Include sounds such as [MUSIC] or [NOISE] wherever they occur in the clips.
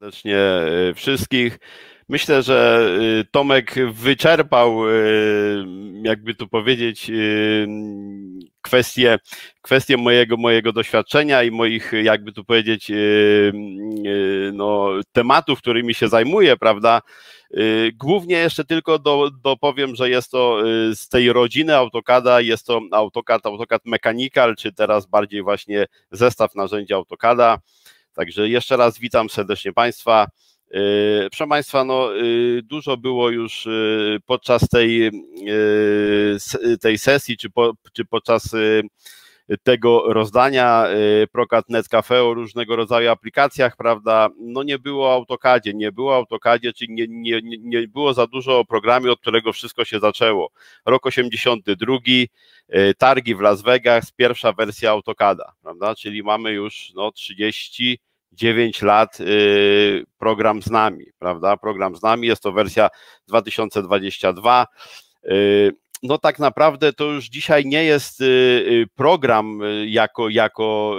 serdecznie e, wszystkich. Myślę, że e, Tomek wyczerpał, e, jakby tu powiedzieć, kwestię, kwestię mojego, mojego doświadczenia i moich, jakby tu powiedzieć, no, tematów, którymi się zajmuję, prawda? Głównie jeszcze tylko do, dopowiem, że jest to z tej rodziny AutoCADa, jest to AutoCAD, AutoCAD Mechanical, czy teraz bardziej właśnie zestaw narzędzi AutoCADa. Także jeszcze raz witam serdecznie Państwa. E, proszę Państwa, no, e, dużo było już e, podczas tej, tej sesji, czy, po, czy podczas tego rozdania Prokat Cafe o różnego rodzaju aplikacjach, prawda? No nie było o AutoCADzie, nie było o AutoCADzie, czyli nie, nie, nie było za dużo o programie, od którego wszystko się zaczęło. Rok 82, targi w Las Vegas, pierwsza wersja AutoCADa, prawda? Czyli mamy już no, 30 9 lat y, program z nami, prawda? Program z nami jest to wersja 2022. Y, no tak naprawdę to już dzisiaj nie jest y, program jako, jako,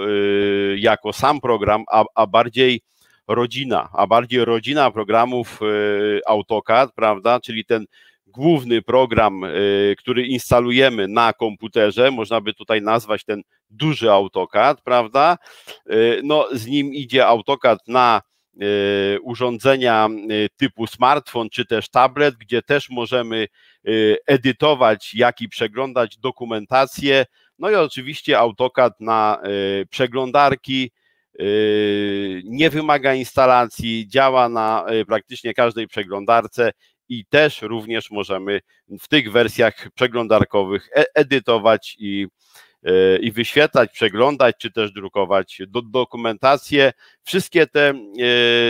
jako sam program, a, a bardziej rodzina, a bardziej rodzina programów AutoCAD, prawda? Czyli ten główny program, y, który instalujemy na komputerze, można by tutaj nazwać ten duży AutoCAD, prawda? Y, no, z nim idzie AutoCAD na y, urządzenia typu smartfon czy też tablet, gdzie też możemy edytować, jak i przeglądać dokumentację. No i oczywiście AutoCAD na przeglądarki, nie wymaga instalacji, działa na praktycznie każdej przeglądarce i też również możemy w tych wersjach przeglądarkowych e-, edytować i, e, i wyświetlać, przeglądać, czy też drukować do, dokumentację. Wszystkie te, e,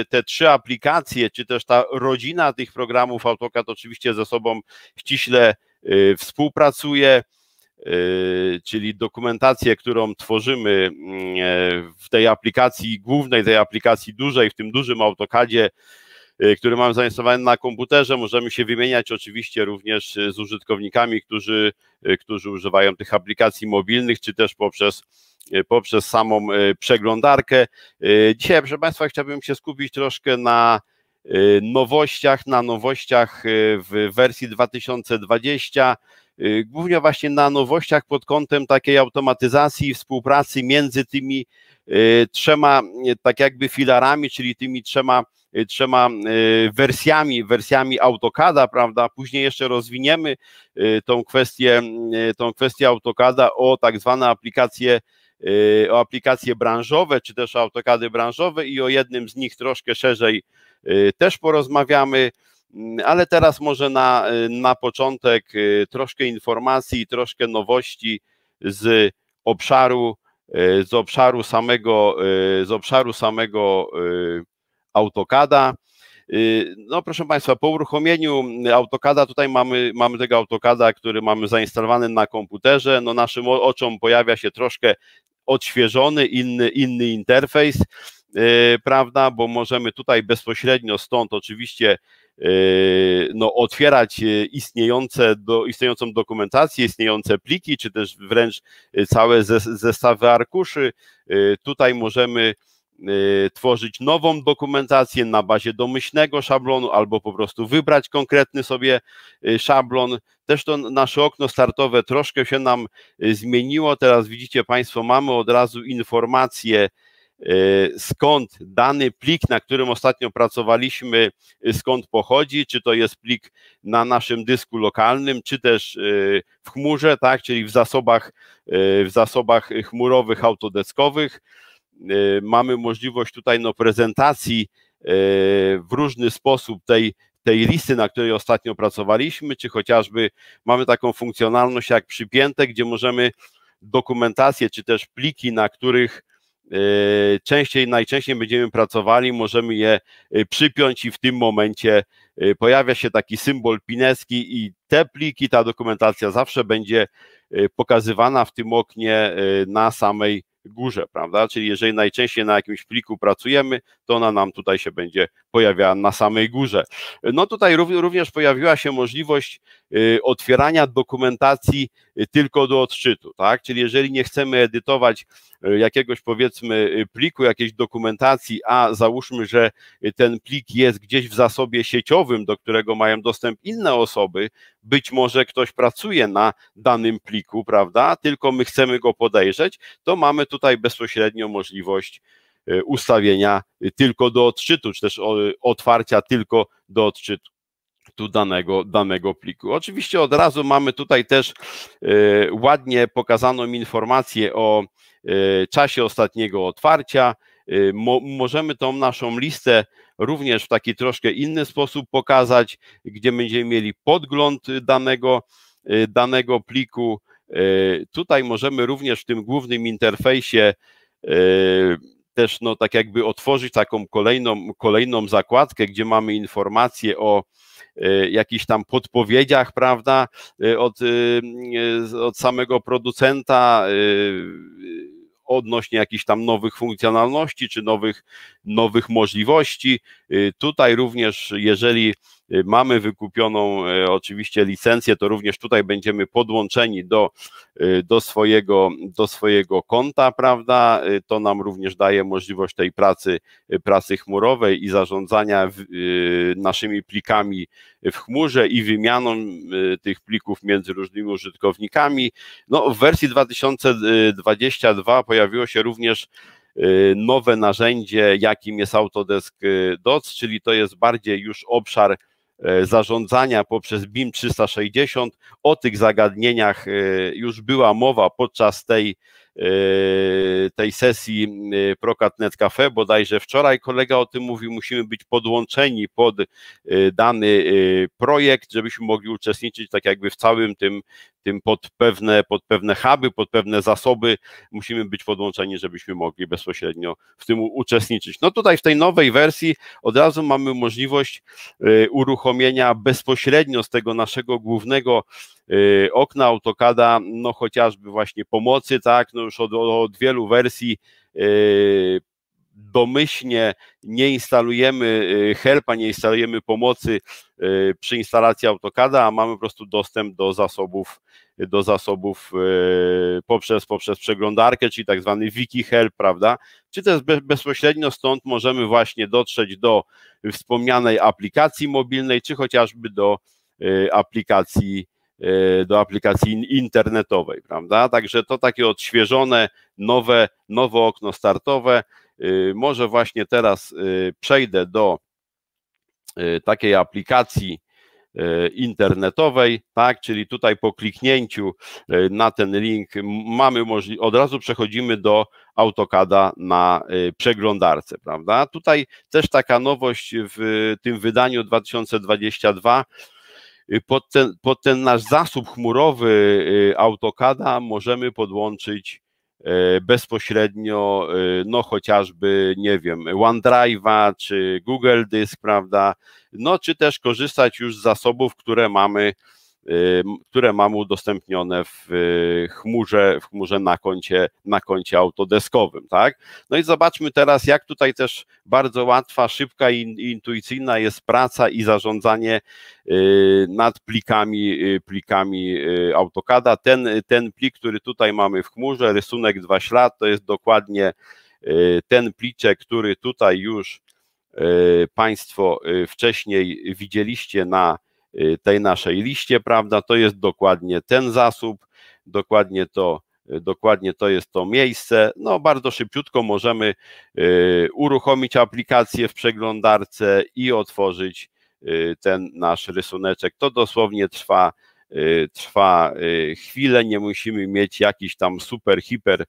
te trzy aplikacje, czy też ta rodzina tych programów AutoCAD oczywiście ze sobą ściśle współpracuje czyli dokumentację, którą tworzymy w tej aplikacji głównej, tej aplikacji dużej, w tym dużym AutoCADzie, E, który mam zainstalowany na komputerze. Możemy się wymieniać oczywiście również e, z użytkownikami, którzy, e, którzy używają tych aplikacji mobilnych, czy też poprzez poprzez samą przeglądarkę. Dzisiaj, proszę Państwa, chciałbym się skupić troszkę na nowościach, na nowościach w wersji 2020, głównie właśnie na nowościach pod kątem takiej automatyzacji i współpracy między tymi trzema, tak jakby filarami, czyli tymi trzema Y, trzema y, wersjami, wersjami AutoCADa, prawda? Później jeszcze rozwiniemy y, tą kwestię, tą kwestię AutoCADa o tak zwane aplikacje o aplikacje branżowe, czy też autokady branżowe i o jednym z nich troszkę szerzej też porozmawiamy. Mm, ale teraz może na, na początek troszkę informacji, troszkę nowości z obszaru, z obszaru samego, z obszaru samego AutoCADa. Y, no proszę Państwa, po uruchomieniu AutoCADa, tutaj mamy, mamy tego AutoCADa, który mamy zainstalowany na komputerze, no naszym oczom pojawia się troszkę odświeżony, inny, inny interfejs, y, prawda, bo możemy tutaj bezpośrednio stąd oczywiście y, no, otwierać istniejące do, istniejącą dokumentację, istniejące pliki, czy też wręcz całe zestawy arkuszy. Tutaj możemy Y, tworzyć nową dokumentację na bazie domyślnego szablonu albo po prostu wybrać konkretny sobie y, szablon. Też to nasze okno startowe troszkę się nam y, zmieniło. Teraz widzicie Państwo, mamy od razu informację, skąd dany plik, na którym ostatnio pracowaliśmy, skąd pochodzi, czy to jest plik na naszym dysku lokalnym, czy też w chmurze, tak, czyli w zasobach, w zasobach chmurowych, autodeskowych. Y, mamy możliwość tutaj no, prezentacji y, w różny sposób tej, tej listy, na której ostatnio pracowaliśmy, czy chociażby mamy taką funkcjonalność jak przypięte, gdzie możemy dokumentację, czy też pliki, na których y, częściej, najczęściej będziemy pracowali, możemy je przypiąć i w tym momencie pojawia się taki symbol pineski i te pliki, ta dokumentacja zawsze będzie pokazywana w tym oknie na samej górze, prawda? Czyli jeżeli najczęściej na jakimś pliku pracujemy, to ona nam tutaj się będzie pojawiała na samej górze. No tutaj również pojawiła się możliwość Y, otwierania dokumentacji y, tylko do odczytu, tak? Czyli jeżeli nie chcemy edytować y, jakiegoś powiedzmy pliku, jakiejś dokumentacji, a załóżmy, że ten plik jest gdzieś w zasobie sieciowym, do którego mają dostęp inne osoby, być może ktoś pracuje na danym pliku, prawda? Tylko my chcemy go podejrzeć, to mamy tutaj bezpośrednio możliwość ustawienia tylko do odczytu, czy też otwarcia tylko do odczytu danego, danego pliku. Oczywiście od razu mamy tutaj też e, ładnie pokazaną informację o e, czasie ostatniego otwarcia. E, możemy tą naszą listę również w taki troszkę inny sposób pokazać, gdzie będziemy mieli podgląd danego, danego pliku. Tutaj możemy również w tym głównym interfejsie też no, tak jakby otworzyć taką kolejną, kolejną zakładkę, gdzie mamy informacje o Y, jakichś tam podpowiedziach, prawda, y, od, y, od samego producenta odnośnie jakichś tam nowych funkcjonalności czy nowych, nowych możliwości. Tutaj również, jeżeli Y, mamy wykupioną y, oczywiście licencję, to również tutaj będziemy podłączeni do, y, do, swojego, do swojego konta, prawda? To nam również daje możliwość tej pracy, pracy chmurowej i zarządzania w, naszymi plikami w chmurze i wymianą tych plików między różnymi użytkownikami. No, w wersji 2022 pojawiło się również nowe narzędzie, jakim jest Autodesk Docs, czyli to jest bardziej już obszar E, zarządzania poprzez BIM 360. O tych zagadnieniach e, już była mowa podczas tej, e, tej sesji Procatnet Cafe, bodajże wczoraj kolega o tym mówił, musimy być podłączeni pod dany projekt, żebyśmy mogli uczestniczyć tak jakby w całym tym tym pod pewne, pod pewne huby, pod pewne zasoby musimy być podłączeni, żebyśmy mogli bezpośrednio w tym uczestniczyć. No tutaj w tej nowej wersji od razu mamy możliwość y, uruchomienia bezpośrednio z tego naszego głównego y, okna AutoCADa, no chociażby właśnie pomocy, tak, no już od, od wielu wersji y, domyślnie nie instalujemy y, helpa, nie instalujemy pomocy y, przy instalacji AutoCADa, a mamy po prostu dostęp do zasobów, do zasobów y, poprzez, poprzez przeglądarkę, czyli tak zwany wiki help, prawda? Czy też bezpośrednio stąd możemy właśnie dotrzeć do wspomnianej aplikacji mobilnej, czy chociażby do aplikacji do aplikacji internetowej, prawda? Także to takie odświeżone, nowe, nowe okno startowe. Y, może właśnie teraz y, przejdę do y, takiej aplikacji internetowej, tak, czyli tutaj po kliknięciu na ten link mamy możliwość, od razu przechodzimy do AutoCADa na przeglądarce, prawda? Tutaj też taka nowość w tym wydaniu 2022 pod ten, pod ten nasz zasób chmurowy AutoCADa możemy podłączyć E, bezpośrednio, e, no chociażby, nie wiem, OneDrive'a czy Google Disk, prawda, no czy też korzystać już z zasobów, które mamy które mam udostępnione w y, chmurze, w chmurze na koncie, na koncie autodeskowym, tak? No i zobaczmy teraz, jak tutaj też bardzo łatwa, szybka i intuicyjna jest praca i zarządzanie y, nad plikami, y, plikami AutoCADa. Ten, ten plik, który tutaj mamy w chmurze, rysunek 2 ślad, to jest dokładnie ten pliczek, który tutaj już Państwo wcześniej widzieliście na Y, tej naszej liście, prawda? To jest dokładnie ten zasób, dokładnie to, y, dokładnie to jest to miejsce. No, bardzo szybciutko możemy y, uruchomić aplikację w przeglądarce i otworzyć ten nasz rysuneczek. To dosłownie trwa trwa chwilę, nie musimy mieć jakichś tam super, hiper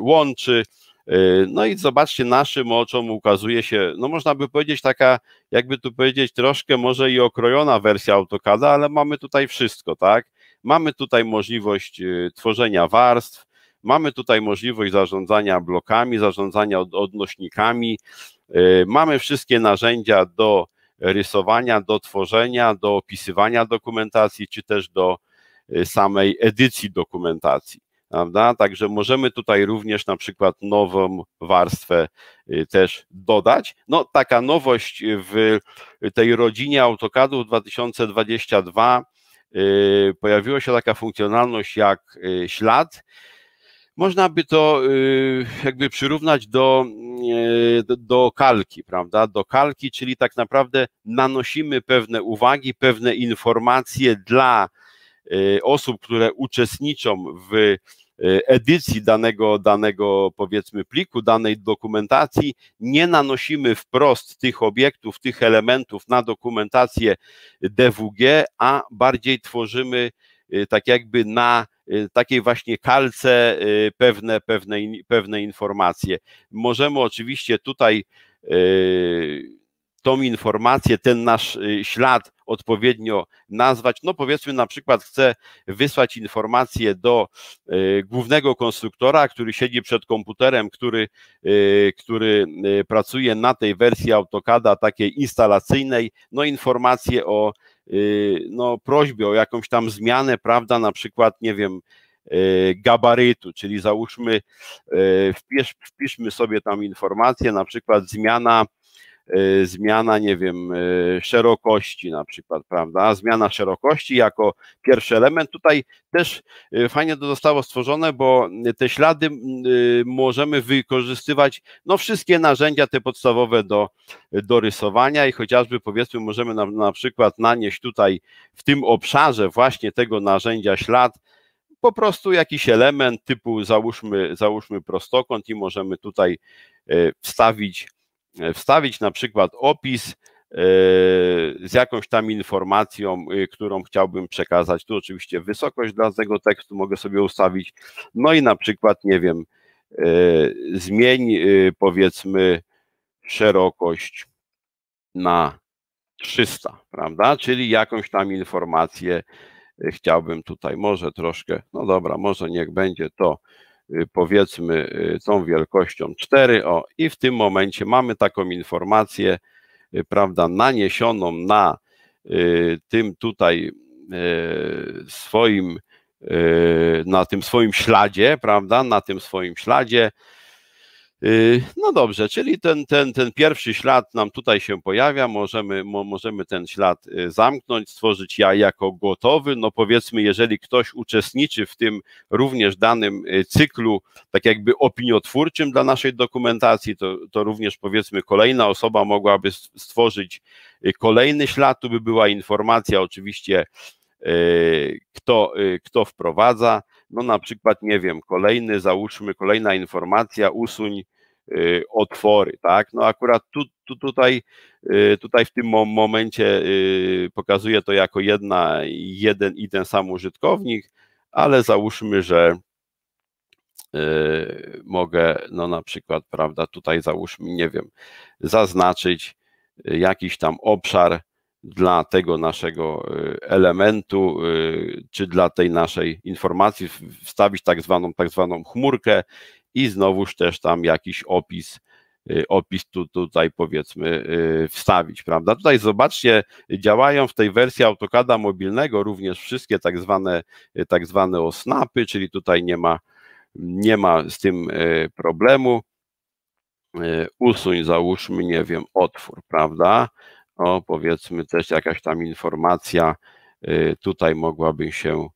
łączy. Y, no i zobaczcie, naszym oczom ukazuje się, no można by powiedzieć taka, jakby tu powiedzieć, troszkę może i okrojona wersja AutoCADa, ale mamy tutaj wszystko, tak? Mamy tutaj możliwość y, tworzenia warstw, mamy tutaj możliwość zarządzania blokami, zarządzania odnośnikami, y, mamy wszystkie narzędzia do rysowania, do tworzenia, do opisywania dokumentacji, czy też do samej edycji dokumentacji. Prawda? Także możemy tutaj również na przykład nową warstwę y, też dodać. No, taka nowość y, w y, tej rodzinie AutoCADu 2022 pojawiła się taka funkcjonalność jak ślad. Można by to jakby przyrównać do, do kalki, prawda? Do kalki, czyli tak naprawdę nanosimy pewne uwagi, pewne informacje dla osób, które uczestniczą w E, edycji danego, danego powiedzmy pliku, danej dokumentacji, nie nanosimy wprost tych obiektów, tych elementów na dokumentację DWG, a bardziej tworzymy e, tak jakby na e, takiej właśnie kalce pewne, pewne, pewne informacje. Możemy oczywiście tutaj tą informację, ten nasz y, ślad odpowiednio nazwać. No powiedzmy na przykład chcę wysłać informację do y, głównego konstruktora, który siedzi przed komputerem, który, y, który pracuje na tej wersji AutoCADa takiej instalacyjnej, no informację o no, prośbie o jakąś tam zmianę, prawda, na przykład, nie wiem, gabarytu, czyli załóżmy, wpisz, wpiszmy sobie tam informację, na przykład zmiana Y, zmiana, nie wiem, y, szerokości na przykład, prawda? Zmiana szerokości jako pierwszy element. Tutaj też y, fajnie to zostało stworzone, bo te ślady możemy wykorzystywać, no wszystkie narzędzia te podstawowe do, do rysowania i chociażby powiedzmy możemy na, na przykład nanieść tutaj w tym obszarze właśnie tego narzędzia ślad, po prostu jakiś element typu załóżmy, załóżmy prostokąt i możemy tutaj wstawić E, wstawić na przykład opis e, z jakąś tam informacją, e, którą chciałbym przekazać. Tu oczywiście wysokość dla tego tekstu mogę sobie ustawić. No i na przykład, nie wiem, zmień powiedzmy szerokość na 300, prawda? Czyli jakąś tam informację chciałbym tutaj, może troszkę, no dobra, może niech będzie to Y, powiedzmy y, tą wielkością 4 o i w tym momencie mamy taką informację, y, prawda, naniesioną na tym tutaj swoim na tym swoim śladzie, prawda, na tym swoim śladzie Y, no dobrze, czyli ten, ten, ten pierwszy ślad nam tutaj się pojawia, możemy, mo, możemy ten ślad y, zamknąć, stworzyć ja jako gotowy. No powiedzmy, jeżeli ktoś uczestniczy w tym również danym y, cyklu, tak jakby opiniotwórczym dla naszej dokumentacji, to, to również powiedzmy kolejna osoba mogłaby stworzyć kolejny ślad, tu by była informacja oczywiście Y, kto, y, kto wprowadza. No na przykład, nie wiem, kolejny, załóżmy, kolejna informacja, usuń y, otwory, tak? No akurat tu, tu, tutaj, tutaj w tym momencie pokazuje to jako jedna, jeden i ten sam użytkownik, ale załóżmy, że mogę, no na przykład, prawda, tutaj załóżmy, nie wiem, zaznaczyć jakiś tam obszar, dla tego naszego y, elementu, y, czy dla tej naszej informacji, wstawić tak zwaną, tak zwaną chmurkę i znowuż też tam jakiś opis, y, opis tu, tutaj powiedzmy wstawić, prawda? Tutaj zobaczcie, działają w tej wersji AutoCADa mobilnego również wszystkie tak zwane, tak zwane osnapy, czyli tutaj nie ma, nie ma z tym problemu. Usuń, załóżmy, nie wiem, otwór, prawda? o powiedzmy też jakaś tam informacja, y, tutaj mogłaby się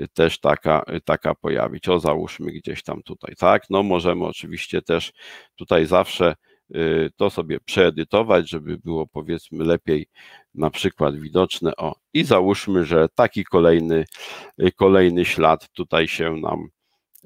y, też taka, y, taka pojawić. O, załóżmy gdzieś tam tutaj, tak? No możemy oczywiście też tutaj zawsze to sobie przeedytować, żeby było powiedzmy lepiej na przykład widoczne. O, i załóżmy, że taki kolejny, kolejny ślad tutaj się nam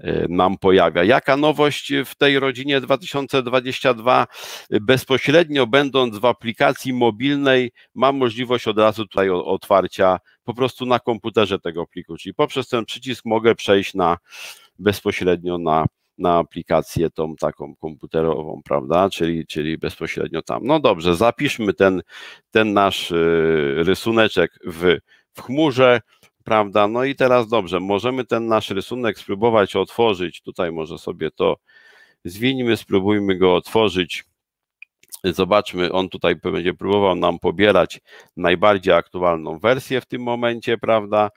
Y, nam pojawia. Jaka nowość w tej rodzinie 2022? Bezpośrednio będąc w aplikacji mobilnej, mam możliwość od razu tutaj otwarcia po prostu na komputerze tego pliku, czyli poprzez ten przycisk mogę przejść na bezpośrednio na na aplikację tą taką komputerową, prawda? Czyli, czyli bezpośrednio tam. No dobrze, zapiszmy ten, ten nasz y, rysuneczek w, w chmurze prawda? No i teraz dobrze, możemy ten nasz rysunek spróbować otworzyć. Tutaj może sobie to zwinimy, spróbujmy go otworzyć. Zobaczmy, on tutaj będzie próbował nam pobierać najbardziej aktualną wersję w tym momencie, prawda?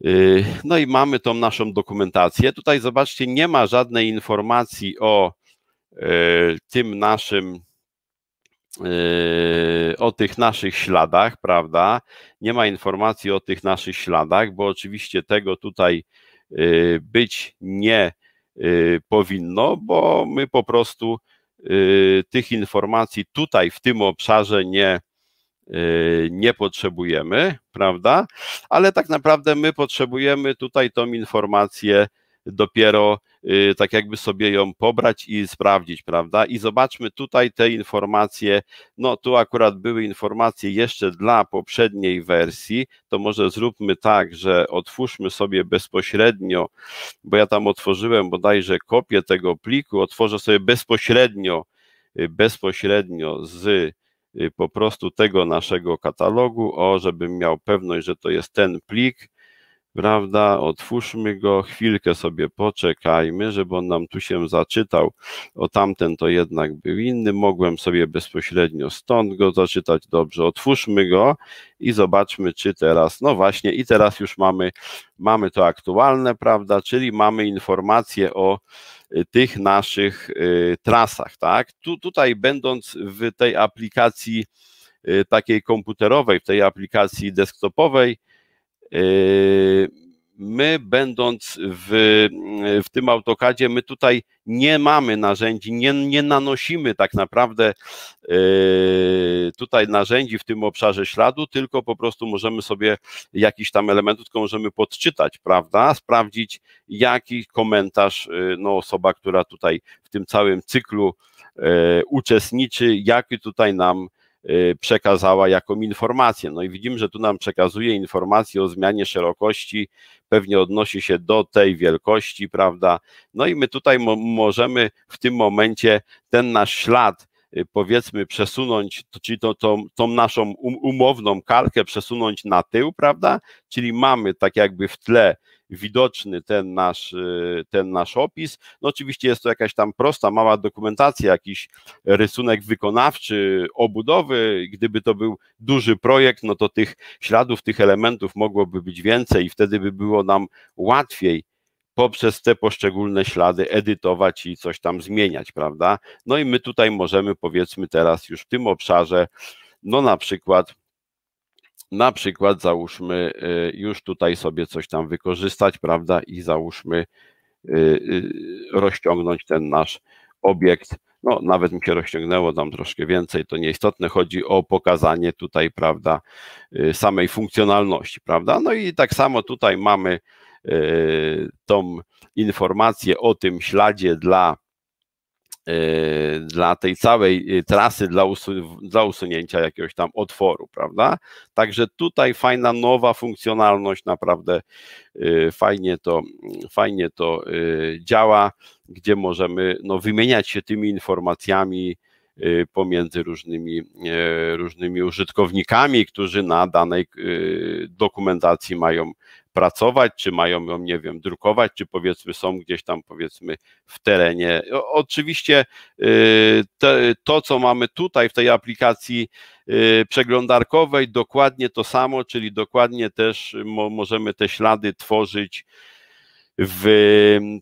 Yy, no i mamy tą naszą dokumentację. Tutaj zobaczcie, nie ma żadnej informacji o yy, tym naszym Yy, o tych naszych śladach, prawda? Nie ma informacji o tych naszych śladach, bo oczywiście tego tutaj yy, być nie yy, powinno, bo my po prostu tych informacji tutaj w tym obszarze nie, nie potrzebujemy, prawda? Ale tak naprawdę my potrzebujemy tutaj tą informację dopiero Y, tak jakby sobie ją pobrać i sprawdzić, prawda? I zobaczmy tutaj te informacje. No tu akurat były informacje jeszcze dla poprzedniej wersji. To może zróbmy tak, że otwórzmy sobie bezpośrednio, bo ja tam otworzyłem bodajże kopię tego pliku, otworzę sobie bezpośrednio, y, bezpośrednio z y, po prostu tego naszego katalogu, o, żebym miał pewność, że to jest ten plik prawda? Otwórzmy go, chwilkę sobie poczekajmy, żeby on nam tu się zaczytał. O tamten to jednak był inny, mogłem sobie bezpośrednio stąd go zaczytać dobrze. Otwórzmy go i zobaczmy, czy teraz, no właśnie, i teraz już mamy, mamy to aktualne, prawda? Czyli mamy informacje o y, tych naszych y, trasach, tak? Tu, tutaj, będąc w tej aplikacji y, takiej komputerowej, w tej aplikacji desktopowej, Yy, my, będąc w, w tym autokadzie, my tutaj nie mamy narzędzi, nie, nie nanosimy tak naprawdę yy, tutaj narzędzi w tym obszarze śladu, tylko po prostu możemy sobie jakiś tam element tylko możemy podczytać, prawda? Sprawdzić, jaki komentarz yy, no, osoba, która tutaj w tym całym cyklu uczestniczy, jaki tutaj nam Y, przekazała jaką informację. No i widzimy, że tu nam przekazuje informację o zmianie szerokości, pewnie odnosi się do tej wielkości, prawda? No i my tutaj mo możemy w tym momencie ten nasz ślad, y, powiedzmy, przesunąć, czyli to, tą, tą naszą um umowną kalkę przesunąć na tył, prawda? Czyli mamy tak jakby w tle widoczny ten nasz, y, ten nasz opis. No oczywiście jest to jakaś tam prosta, mała dokumentacja, jakiś rysunek wykonawczy, obudowy. Gdyby to był duży projekt, no to tych śladów, tych elementów mogłoby być więcej i wtedy by było nam łatwiej poprzez te poszczególne ślady edytować i coś tam zmieniać, prawda? No i my tutaj możemy powiedzmy teraz już w tym obszarze, no na przykład na przykład załóżmy y, już tutaj sobie coś tam wykorzystać, prawda, i załóżmy y, y, rozciągnąć ten nasz obiekt. No, nawet mi się rozciągnęło tam troszkę więcej, to nieistotne. Chodzi o pokazanie tutaj, prawda, samej funkcjonalności, prawda. No i tak samo tutaj mamy tą informację o tym śladzie dla Y, dla tej całej y, trasy, dla, usu dla, usunięcia jakiegoś tam otworu, prawda? Także tutaj fajna nowa funkcjonalność, naprawdę y, fajnie to, fajnie to działa, gdzie możemy no, wymieniać się tymi informacjami pomiędzy różnymi, różnymi użytkownikami, którzy na danej dokumentacji mają pracować, czy mają ją, nie wiem, drukować, czy powiedzmy są gdzieś tam, powiedzmy, w terenie. Oczywiście y, to, co mamy tutaj w tej aplikacji y, przeglądarkowej, dokładnie to samo, czyli dokładnie też możemy te ślady tworzyć w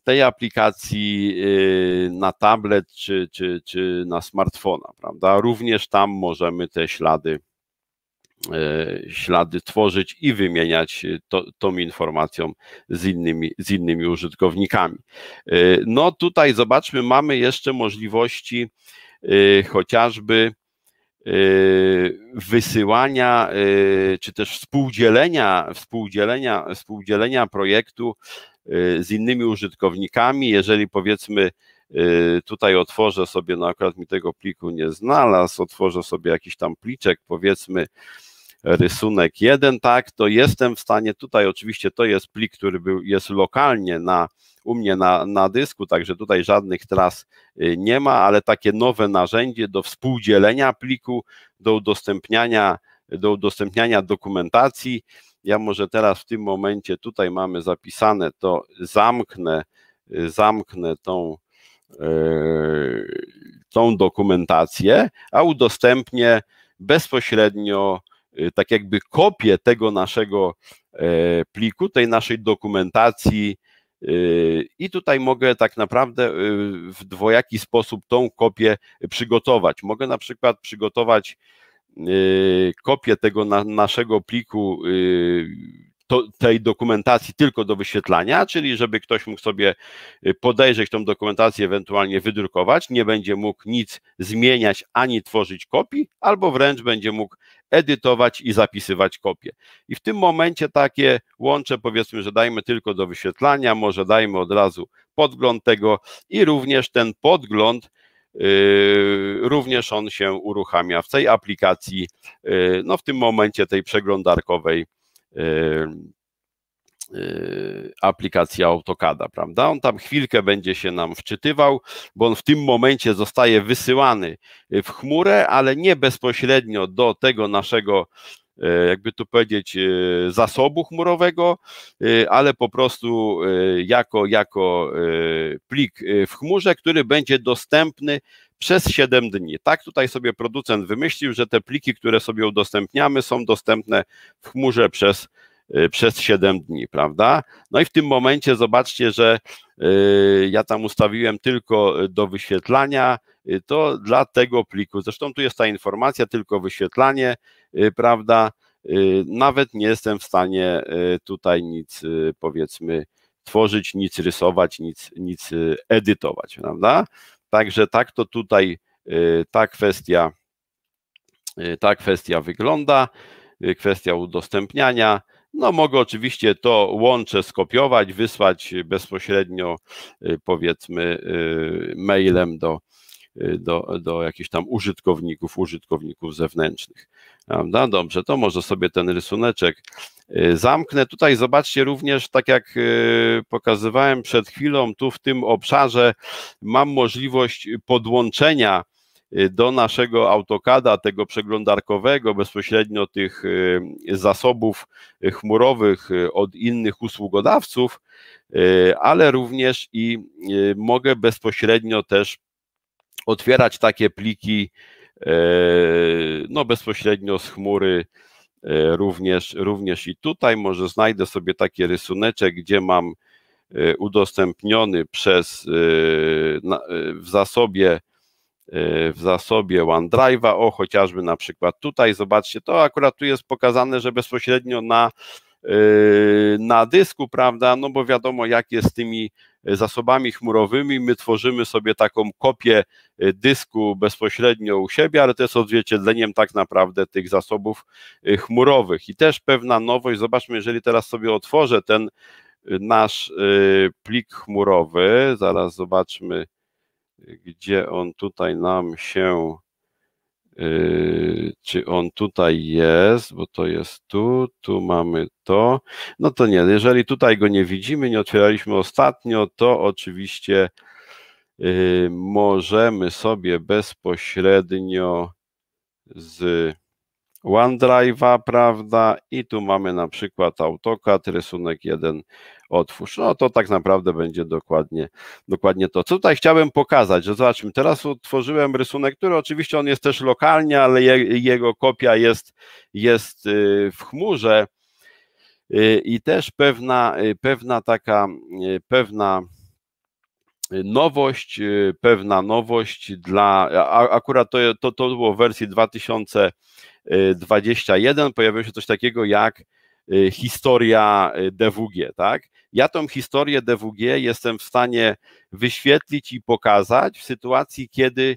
tej aplikacji y, na tablet czy, czy, czy na smartfona, prawda? Również tam możemy te ślady E, ślady tworzyć i wymieniać e, to, tą informacją z innymi, z innymi użytkownikami. E, no tutaj zobaczmy, mamy jeszcze możliwości chociażby wysyłania czy też współdzielenia, współdzielenia, współdzielenia projektu z innymi użytkownikami, jeżeli powiedzmy tutaj otworzę sobie, no akurat mi tego pliku nie znalazł, otworzę sobie jakiś tam pliczek, powiedzmy rysunek 1, tak, to jestem w stanie, tutaj oczywiście to jest plik, który był, jest lokalnie na, u mnie na, na dysku, także tutaj żadnych tras y, nie ma, ale takie nowe narzędzie do współdzielenia pliku, do udostępniania, do udostępniania dokumentacji. Ja może teraz w tym momencie tutaj mamy zapisane, to zamknę, y, zamknę tą, y, tą dokumentację, a udostępnię bezpośrednio Y, tak jakby kopię tego naszego e, pliku, tej naszej dokumentacji. Y, I tutaj mogę tak naprawdę y, w dwojaki sposób tą kopię przygotować. Mogę na przykład przygotować kopię tego naszego pliku to, tej dokumentacji tylko do wyświetlania, czyli żeby ktoś mógł sobie y, podejrzeć tą dokumentację, ewentualnie wydrukować, nie będzie mógł nic zmieniać ani tworzyć kopii, albo wręcz będzie mógł edytować i zapisywać kopie. I w tym momencie takie łącze powiedzmy, że dajmy tylko do wyświetlania, może dajmy od razu podgląd tego i również ten podgląd Yy, również on się uruchamia w tej aplikacji, yy, no w tym momencie tej przeglądarkowej Y, y, aplikacja AutoCAD, prawda? On tam chwilkę będzie się nam wczytywał, bo on w tym momencie zostaje wysyłany y, w chmurę, ale nie bezpośrednio do tego naszego jakby tu powiedzieć, zasobu chmurowego, ale po prostu jako, jako plik w chmurze, który będzie dostępny przez 7 dni. Tak tutaj sobie producent wymyślił, że te pliki, które sobie udostępniamy, są dostępne w chmurze przez y, przez 7 dni, prawda? No i w tym momencie zobaczcie, że y, ja tam ustawiłem tylko y, do wyświetlania, to dla tego pliku, zresztą tu jest ta informacja, tylko wyświetlanie, prawda? Nawet nie jestem w stanie tutaj nic powiedzmy tworzyć, nic rysować, nic, nic edytować, prawda? Także tak to tutaj y, ta kwestia, y, ta kwestia wygląda, y, kwestia udostępniania. No mogę oczywiście to łącze skopiować, wysłać bezpośrednio powiedzmy mailem do, do, do jakichś tam użytkowników, użytkowników zewnętrznych. Prawda? Dobrze, to może sobie ten rysuneczek y, zamknę. Tutaj zobaczcie również, tak jak y, pokazywałem przed chwilą, tu w tym obszarze mam możliwość podłączenia y, do naszego AutoCADa, tego przeglądarkowego, bezpośrednio tych zasobów chmurowych od innych usługodawców, ale również i mogę bezpośrednio też otwierać takie pliki E, no bezpośrednio z chmury e, również, również i tutaj. Może znajdę sobie taki rysuneczek, gdzie mam e, udostępniony przez w zasobie w zasobie OneDrive'a, o chociażby na przykład tutaj, zobaczcie, to akurat tu jest pokazane, że bezpośrednio na, na dysku, prawda, no bo wiadomo jak jest z tymi E, zasobami chmurowymi. My tworzymy sobie taką kopię e, dysku bezpośrednio u siebie, ale to jest odzwierciedleniem tak naprawdę tych zasobów e, chmurowych. I też pewna nowość, zobaczmy, jeżeli teraz sobie otworzę ten nasz plik chmurowy, zaraz zobaczmy, gdzie on tutaj nam się czy on tutaj jest, bo to jest tu, tu mamy to. No to nie, jeżeli tutaj go nie widzimy, nie otwieraliśmy ostatnio, to oczywiście y, możemy sobie bezpośrednio z OneDrive'a, prawda? I tu mamy na przykład AutoCAD, rysunek jeden, otwórz. No to tak naprawdę będzie dokładnie, dokładnie to. Co tutaj chciałem pokazać, że zobaczmy, teraz utworzyłem rysunek, który oczywiście on jest też lokalnie, ale je, jego kopia jest, jest y, w chmurze y, i też pewna, y, pewna taka, pewna nowość, pewna nowość dla, akurat to, to, to było w wersji 2000 21 pojawiło się coś takiego jak y, historia y, DWG, tak? Ja tą historię DWG jestem w stanie wyświetlić i pokazać w sytuacji, kiedy,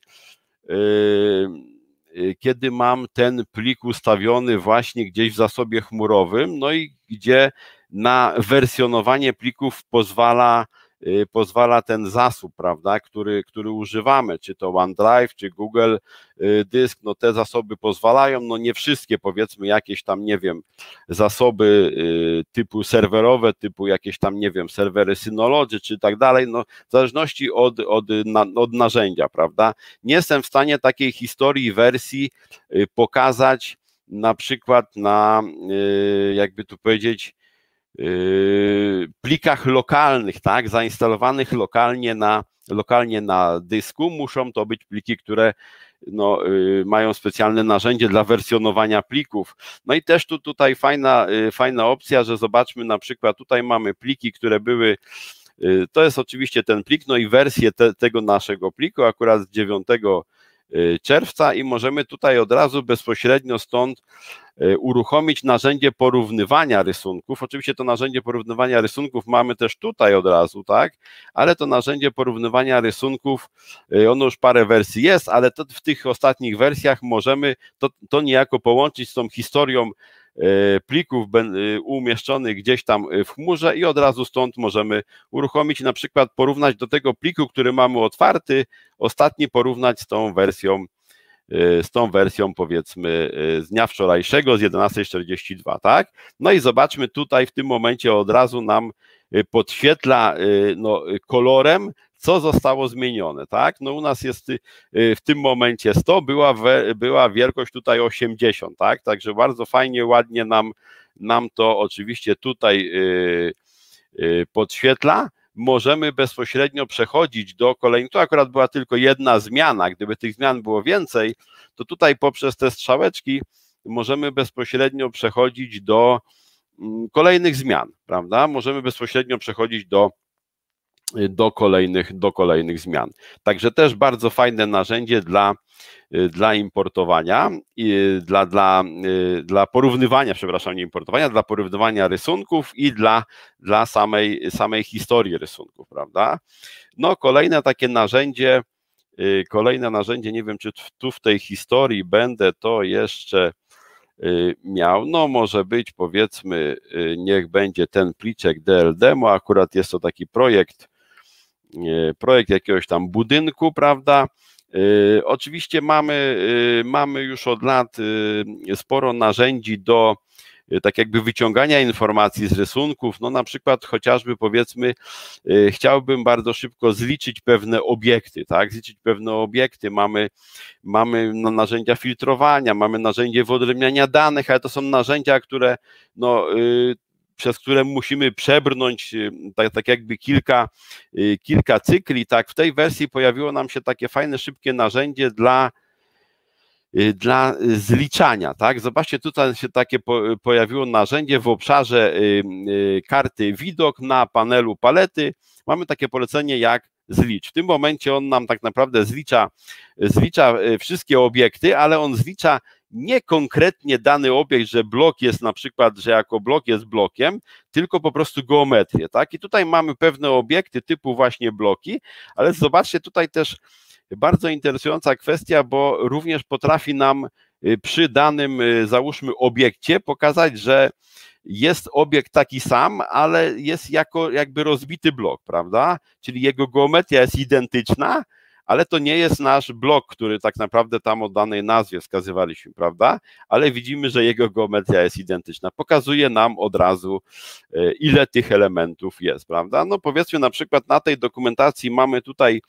y, kiedy mam ten plik ustawiony właśnie gdzieś w zasobie chmurowym, no i gdzie na wersjonowanie plików pozwala Y, pozwala ten zasób, prawda, który, który używamy, czy to OneDrive, czy Google y, Dysk, no te zasoby pozwalają, no nie wszystkie, powiedzmy jakieś tam, nie wiem, zasoby y, typu serwerowe, typu jakieś tam, nie wiem, serwery Synology, czy tak dalej, no w zależności od, od, od narzędzia, prawda. Nie jestem w stanie takiej historii, wersji pokazać, na przykład na, jakby tu powiedzieć, Yy, plikach lokalnych, tak, zainstalowanych lokalnie na, lokalnie na dysku. Muszą to być pliki, które no, yy, mają specjalne narzędzie dla wersjonowania plików. No i też tu tutaj fajna, yy, fajna opcja, że zobaczmy na przykład, tutaj mamy pliki, które były. To jest oczywiście ten plik, no i wersję te, tego naszego pliku, akurat z 9 Y, czerwca i możemy tutaj od razu bezpośrednio stąd y, uruchomić narzędzie porównywania rysunków. Oczywiście to narzędzie porównywania rysunków mamy też tutaj od razu, tak? Ale to narzędzie porównywania rysunków, y, ono już parę wersji jest, ale to w tych ostatnich wersjach możemy to, to niejako połączyć z tą historią E, plików e, umieszczonych gdzieś tam e, w chmurze i od razu stąd możemy uruchomić na przykład porównać do tego pliku, który mamy otwarty, ostatni porównać z tą wersją z tą wersją powiedzmy z dnia wczorajszego, z 11.42, tak? No i zobaczmy tutaj w tym momencie od razu nam podświetla no, kolorem co zostało zmienione, tak? No u nas jest y, w tym momencie 100, była, we, była wielkość tutaj 80, tak? Także bardzo fajnie, ładnie nam, nam to oczywiście tutaj y, y, podświetla możemy bezpośrednio przechodzić do kolejnych. Tu akurat była tylko jedna zmiana, gdyby tych zmian było więcej, to tutaj poprzez te strzałeczki możemy bezpośrednio przechodzić do mm, kolejnych zmian, prawda? Możemy bezpośrednio przechodzić do Y, do kolejnych, do kolejnych zmian. Także też bardzo fajne narzędzie dla, y, dla importowania, y, dla, dla, dla porównywania, przepraszam, nie importowania, dla porównywania rysunków i dla, dla samej, samej historii rysunków, prawda? No, kolejne takie narzędzie, kolejne narzędzie, nie wiem, czy tu w tej historii będę to jeszcze miał. No może być powiedzmy, niech będzie ten pliczek DLD, bo akurat jest to taki projekt E, projekt jakiegoś tam budynku, prawda? E, oczywiście mamy, e, mamy już od lat sporo narzędzi do tak jakby wyciągania informacji z rysunków, no na przykład chociażby powiedzmy chciałbym bardzo szybko zliczyć pewne obiekty, tak, zliczyć pewne obiekty, mamy, mamy no, narzędzia filtrowania, mamy narzędzie wyodrębniania danych, ale to są narzędzia, które no y, przez które musimy przebrnąć y, tak, tak jakby kilka, y, kilka cykli, tak w tej wersji pojawiło nam się takie fajne, szybkie narzędzie dla y, dla zliczania, tak? Zobaczcie, tutaj się takie pojawiło narzędzie w obszarze karty widok na panelu palety. Mamy takie polecenie jak zlicz. W tym momencie on nam tak naprawdę zlicza, zlicza wszystkie obiekty, ale on zlicza nie konkretnie dany obiekt, że blok jest na przykład, że jako blok jest blokiem, tylko po prostu geometrię, tak? I tutaj mamy pewne obiekty typu właśnie bloki, ale zobaczcie tutaj też bardzo interesująca kwestia, bo również potrafi nam y, przy danym, y, załóżmy, obiekcie pokazać, że jest obiekt taki sam, ale jest jako jakby rozbity blok, prawda? Czyli jego geometria jest identyczna, ale to nie jest nasz blok, który tak naprawdę tam o danej nazwie wskazywaliśmy, prawda? Ale widzimy, że jego geometria jest identyczna. Pokazuje nam od razu, e, ile tych elementów jest, prawda? No powiedzmy na przykład na tej dokumentacji mamy tutaj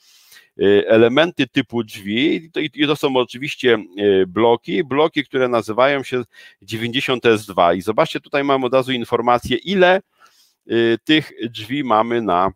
e, elementy typu drzwi i to są oczywiście e, bloki, bloki, które nazywają się 90S2 i zobaczcie, tutaj mamy od razu informację, ile tych drzwi mamy na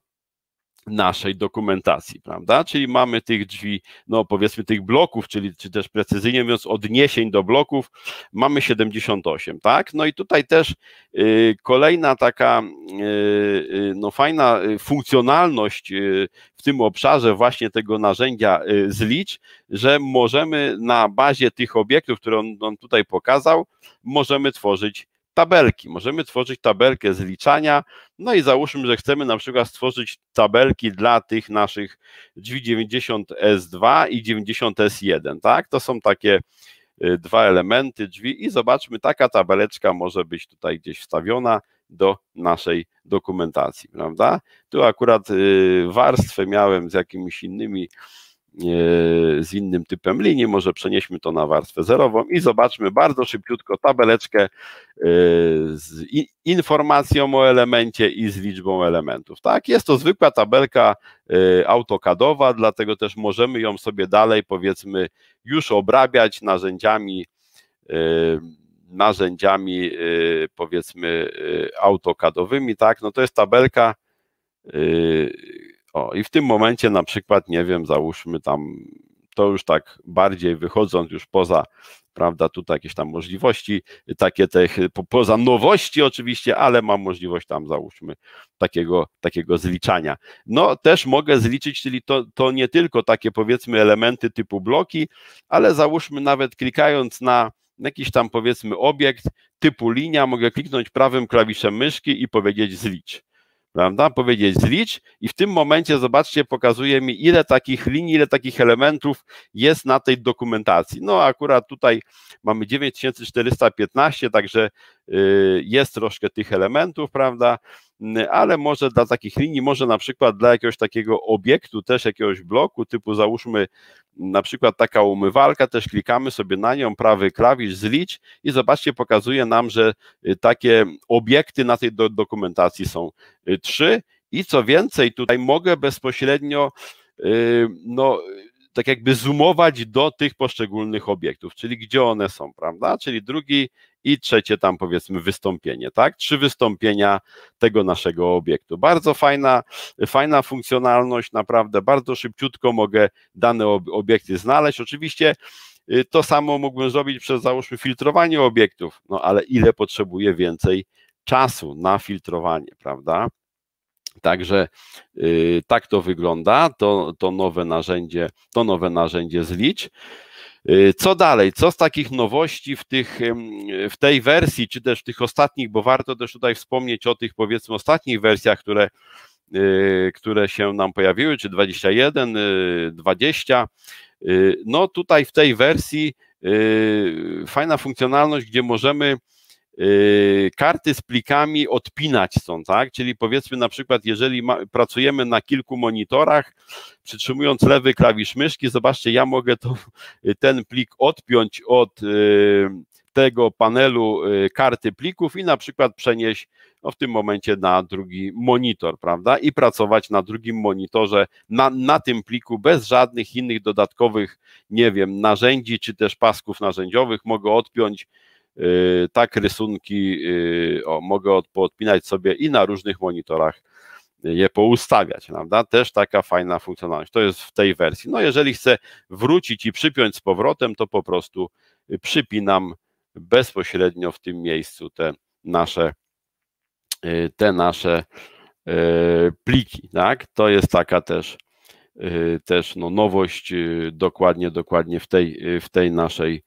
naszej dokumentacji, prawda? Czyli mamy tych drzwi, no powiedzmy tych bloków, czyli czy też precyzyjnie mówiąc odniesień do bloków, mamy 78, tak? No i tutaj też y, kolejna taka y, y no fajna y, funkcjonalność y, w tym obszarze właśnie tego narzędzia y, zlicz, że możemy na bazie tych obiektów, które on, on tutaj pokazał, możemy tworzyć tabelki. Możemy tworzyć tabelkę zliczania, no i załóżmy, że chcemy na przykład stworzyć tabelki dla tych naszych drzwi 90S2 i 90S1, tak? To są takie y, dwa elementy drzwi i zobaczmy, taka tabeleczka może być tutaj gdzieś wstawiona do naszej dokumentacji, prawda? Tu akurat y, warstwę miałem z jakimiś innymi E, z innym typem linii, może przenieśmy to na warstwę zerową i zobaczmy bardzo szybciutko tabeleczkę e, z informacją o elemencie i z liczbą elementów. Tak, jest to zwykła tabelka e, autokadowa, dlatego też możemy ją sobie dalej powiedzmy już obrabiać narzędziami narzędziami powiedzmy autokadowymi, tak, no to jest tabelka o, i w tym momencie na przykład, nie wiem, załóżmy tam, to już tak bardziej wychodząc już poza, prawda, tutaj jakieś tam możliwości, takie te, po, poza nowości oczywiście, ale mam możliwość tam, załóżmy, takiego, takiego zliczania. No, też mogę zliczyć, czyli to, to nie tylko takie, powiedzmy, elementy typu bloki, ale załóżmy nawet klikając na, jakiś tam powiedzmy obiekt typu linia, mogę kliknąć prawym klawiszem myszki i powiedzieć zlicz prawda? Powiedzieć zlicz i w tym momencie zobaczcie, pokazuje mi ile takich linii, ile takich elementów jest na tej dokumentacji. No akurat tutaj mamy 9415, także y, jest troszkę tych elementów, prawda? Mm, ale może dla takich linii, może na przykład dla jakiegoś takiego obiektu, też jakiegoś bloku, typu załóżmy mm, na przykład taka umywalka, też klikamy sobie na nią, prawy klawisz, zlicz i zobaczcie, pokazuje nam, że y, takie obiekty na tej do dokumentacji są y, trzy i co więcej, tutaj mogę bezpośrednio y, no, tak jakby zoomować do tych poszczególnych obiektów, czyli gdzie one są, prawda? Czyli drugi i trzecie tam powiedzmy wystąpienie, tak? Trzy wystąpienia tego naszego obiektu. Bardzo fajna, fajna funkcjonalność, naprawdę bardzo szybciutko mogę dane obiekty znaleźć. Oczywiście y, to samo mógłbym zrobić przez załóżmy filtrowanie obiektów, no ale ile potrzebuję więcej czasu na filtrowanie, prawda? Także yy, tak to wygląda, to, to nowe narzędzie, to nowe narzędzie zlicz. Y, co dalej? Co z takich nowości w, tych, w tej wersji, czy też w tych ostatnich, bo warto też tutaj wspomnieć o tych powiedzmy ostatnich wersjach, które, y, które się nam pojawiły, czy 21, 20. Y, no tutaj w tej wersji fajna funkcjonalność, gdzie możemy Y, karty z plikami odpinać są, tak? Czyli powiedzmy na przykład, jeżeli ma, pracujemy na kilku monitorach, przytrzymując lewy klawisz myszki, zobaczcie, ja mogę to, [LAUGHS] ten plik odpiąć od y, tego panelu y, karty plików i na przykład przenieść no w tym momencie na drugi monitor, prawda? I pracować na drugim monitorze, na, na tym pliku, bez żadnych innych dodatkowych, nie wiem, narzędzi czy też pasków narzędziowych. Mogę odpiąć Y, tak rysunki y, o, mogę podpinać sobie i na różnych monitorach je poustawiać, prawda? Też taka fajna funkcjonalność. To jest w tej wersji. No jeżeli chcę wrócić i przypiąć z powrotem, to po prostu y, przypinam bezpośrednio w tym miejscu te nasze te nasze pliki, tak? To jest taka też też no, nowość dokładnie dokładnie w tej w tej naszej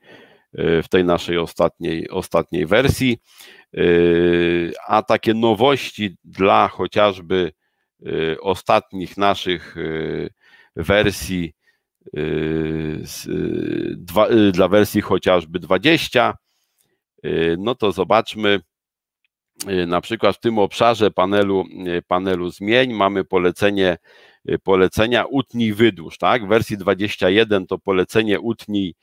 Y, w tej naszej ostatniej, ostatniej wersji. Y, a takie nowości dla chociażby y, ostatnich naszych wersji, dla wersji chociażby 20, no to zobaczmy. Na przykład w tym obszarze panelu, panelu zmień mamy polecenie polecenia utnij wydłuż, tak? W wersji 21 to polecenie utnij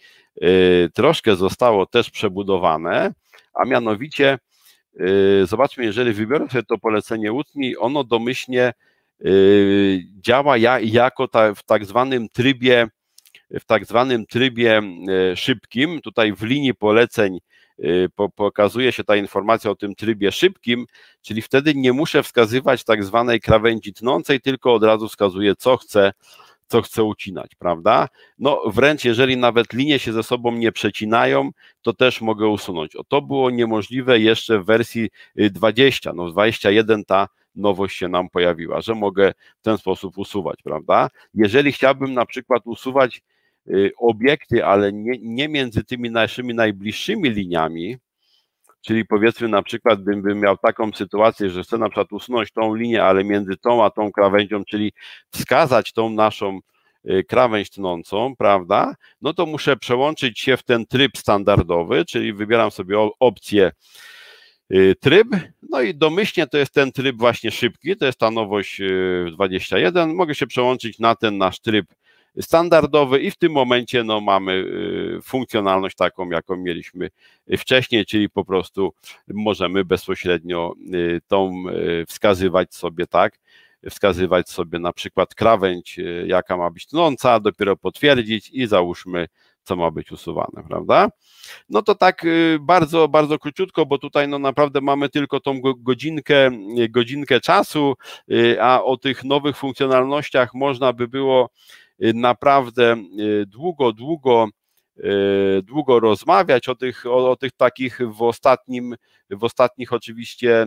Y, troszkę zostało też przebudowane, a mianowicie y, zobaczmy, jeżeli wybiorę sobie to polecenie utni, ono domyślnie y, działa jako ta, w tak zwanym trybie w tak zwanym trybie szybkim. Tutaj w linii poleceń pokazuje się ta informacja o tym trybie szybkim, czyli wtedy nie muszę wskazywać tak zwanej krawędzi tnącej, tylko od razu wskazuję, co chcę co chce ucinać, prawda? No wręcz jeżeli nawet linie się ze sobą nie przecinają, to też mogę usunąć. O to było niemożliwe jeszcze w wersji 20, y, no 21 ta nowość się nam pojawiła, że mogę w ten sposób usuwać, prawda? Jeżeli chciałbym na przykład usuwać y, obiekty, ale nie, nie między tymi naszymi najbliższymi liniami, Czyli powiedzmy na przykład, gdybym miał taką sytuację, że chcę na przykład usunąć tą linię, ale między tą a tą krawędzią, czyli wskazać tą naszą y, krawędź tnącą, prawda, no to muszę przełączyć się w ten tryb standardowy, czyli wybieram sobie opcję y, tryb, no i domyślnie to jest ten tryb właśnie szybki, to jest ta nowość 21, y, mogę się przełączyć na ten nasz tryb standardowe i w tym momencie no, mamy y, funkcjonalność taką, jaką mieliśmy wcześniej, czyli po prostu możemy bezpośrednio y, tą y, wskazywać sobie tak, wskazywać sobie na przykład krawędź, jaka ma być tnąca, dopiero potwierdzić i załóżmy, co ma być usuwane, prawda? No to tak bardzo, bardzo króciutko, bo tutaj no naprawdę mamy tylko tą godzinkę, godzinkę czasu, a o tych nowych funkcjonalnościach można by było Y, naprawdę y, długo, długo y, długo rozmawiać o tych, o, o, tych takich w ostatnim, w ostatnich oczywiście,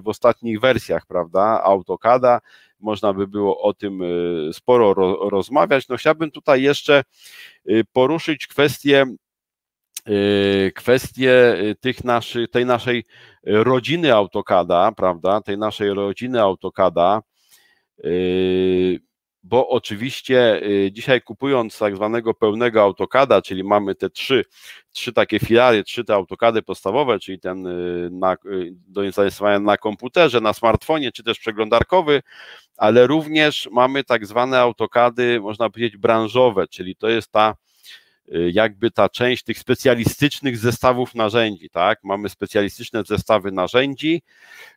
w ostatnich wersjach, prawda, AutoCAD'a, można by było o tym sporo ro, rozmawiać. No chciałbym tutaj jeszcze poruszyć kwestię kwestię tych naszych, tej naszej rodziny AutoCAD'a, prawda, tej naszej rodziny AutoCAD'a, bo oczywiście y, dzisiaj kupując tak zwanego pełnego autokada, czyli mamy te trzy, trzy takie filary, trzy te autokady podstawowe, czyli ten y, na, y, do instalowania na komputerze, na smartfonie, czy też przeglądarkowy, ale również mamy tak zwane autokady, można powiedzieć, branżowe, czyli to jest ta jakby ta część tych specjalistycznych zestawów narzędzi, tak? Mamy specjalistyczne zestawy narzędzi.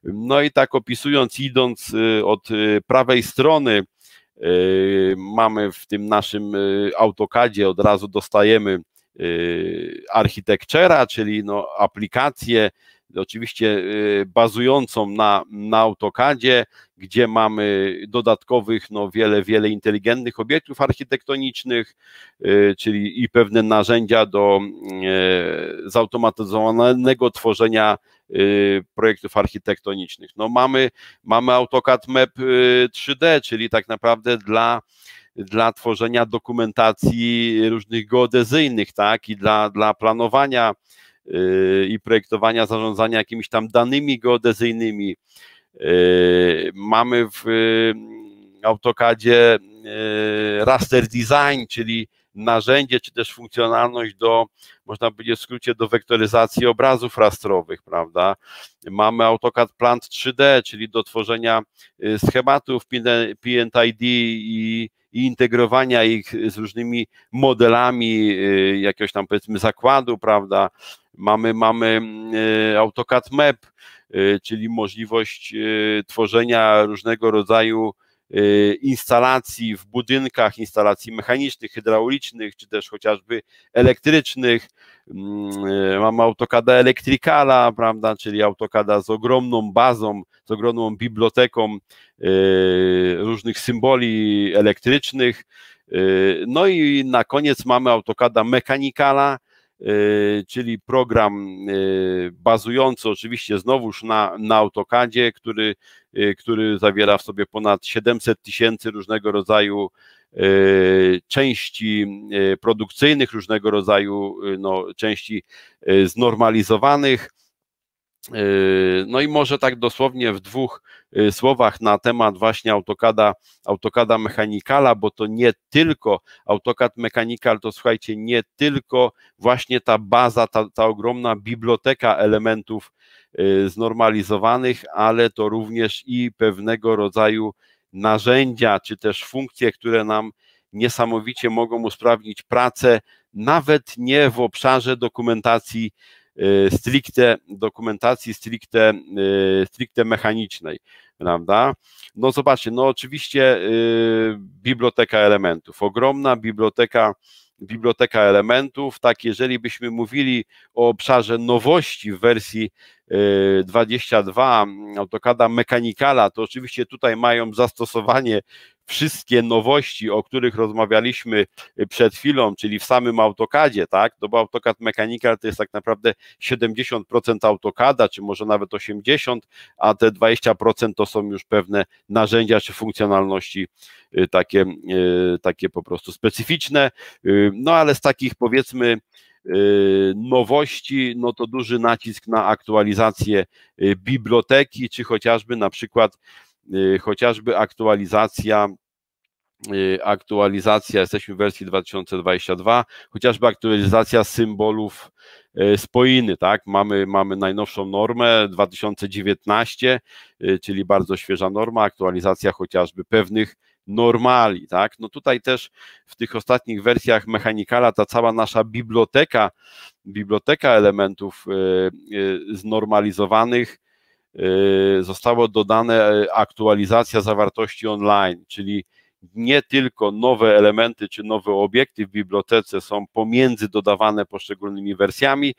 No i tak opisując, idąc od prawej strony, Y, mamy w tym naszym y, AutoCADzie od razu dostajemy y, architektura, czyli no aplikację oczywiście y, bazującą na, na AutoCADzie, gdzie mamy dodatkowych no, wiele, wiele inteligentnych obiektów architektonicznych, y, czyli i pewne narzędzia do y, zautomatyzowanego tworzenia projektów architektonicznych. No, mamy, mamy AutoCAD Map 3D, czyli tak naprawdę dla dla tworzenia dokumentacji różnych geodezyjnych, tak, i dla, dla planowania Y, i projektowania zarządzania jakimiś tam danymi geodezyjnymi. Y, mamy w y, AutoCADzie raster design, czyli narzędzie czy też funkcjonalność do, można powiedzieć w skrócie, do wektoryzacji obrazów rastrowych, prawda? Mamy AutoCAD Plant 3D, czyli do tworzenia schematów PNID i, i integrowania ich z różnymi modelami jakiegoś tam powiedzmy zakładu, prawda? Mamy, mamy mm, e, AutoCAD Map, e, czyli możliwość e, tworzenia różnego rodzaju instalacji w budynkach, instalacji mechanicznych, hydraulicznych, czy też chociażby elektrycznych. Mm, mamy AutoCAD elektrykala, prawda, czyli AutoCAD z ogromną bazą, z ogromną biblioteką różnych symboli elektrycznych. No i na koniec mamy AutoCAD mechanikala, Y, czyli program y, bazujący oczywiście znowuż na, na AutoCADzie, który, y, który zawiera w sobie ponad 700 tysięcy różnego rodzaju części produkcyjnych, różnego rodzaju no, części znormalizowanych Yy, no i może tak dosłownie w dwóch yy, słowach na temat właśnie AutoCADa, AutoCADa Mechanicala, bo to nie tylko AutoCAD Mechanical, to słuchajcie, nie tylko właśnie ta baza, ta, ta ogromna biblioteka elementów yy, znormalizowanych, ale to również i pewnego rodzaju narzędzia, czy też funkcje, które nam niesamowicie mogą usprawnić pracę, nawet nie w obszarze dokumentacji Y, stricte dokumentacji, stricte, y, stricte mechanicznej, prawda? No zobaczcie, no oczywiście y, biblioteka elementów, ogromna biblioteka biblioteka elementów. Tak, jeżeli byśmy mówili o obszarze nowości w wersji 22 AutoCADa Mechanicala, to oczywiście tutaj mają zastosowanie wszystkie nowości, o których rozmawialiśmy y, przed chwilą, czyli w samym AutoCADzie, tak? No bo AutoCAD Mechanical to jest tak naprawdę 70% AutoCADa, czy może nawet 80%, a te 20% to są już pewne narzędzia czy funkcjonalności y, takie, y, takie po prostu specyficzne. No ale z takich powiedzmy nowości, no to duży nacisk na aktualizację biblioteki, czy chociażby na przykład chociażby aktualizacja Y, aktualizacja, jesteśmy w wersji 2022, chociażby aktualizacja symbolów y, spoiny, tak? Mamy, mamy najnowszą normę 2019, y, czyli bardzo świeża norma, aktualizacja chociażby pewnych normali, tak? No tutaj też w tych ostatnich wersjach Mechanikala ta cała nasza biblioteka, biblioteka elementów znormalizowanych została dodana aktualizacja zawartości online, czyli nie tylko nowe elementy czy nowe obiekty w bibliotece są pomiędzy dodawane poszczególnymi wersjami,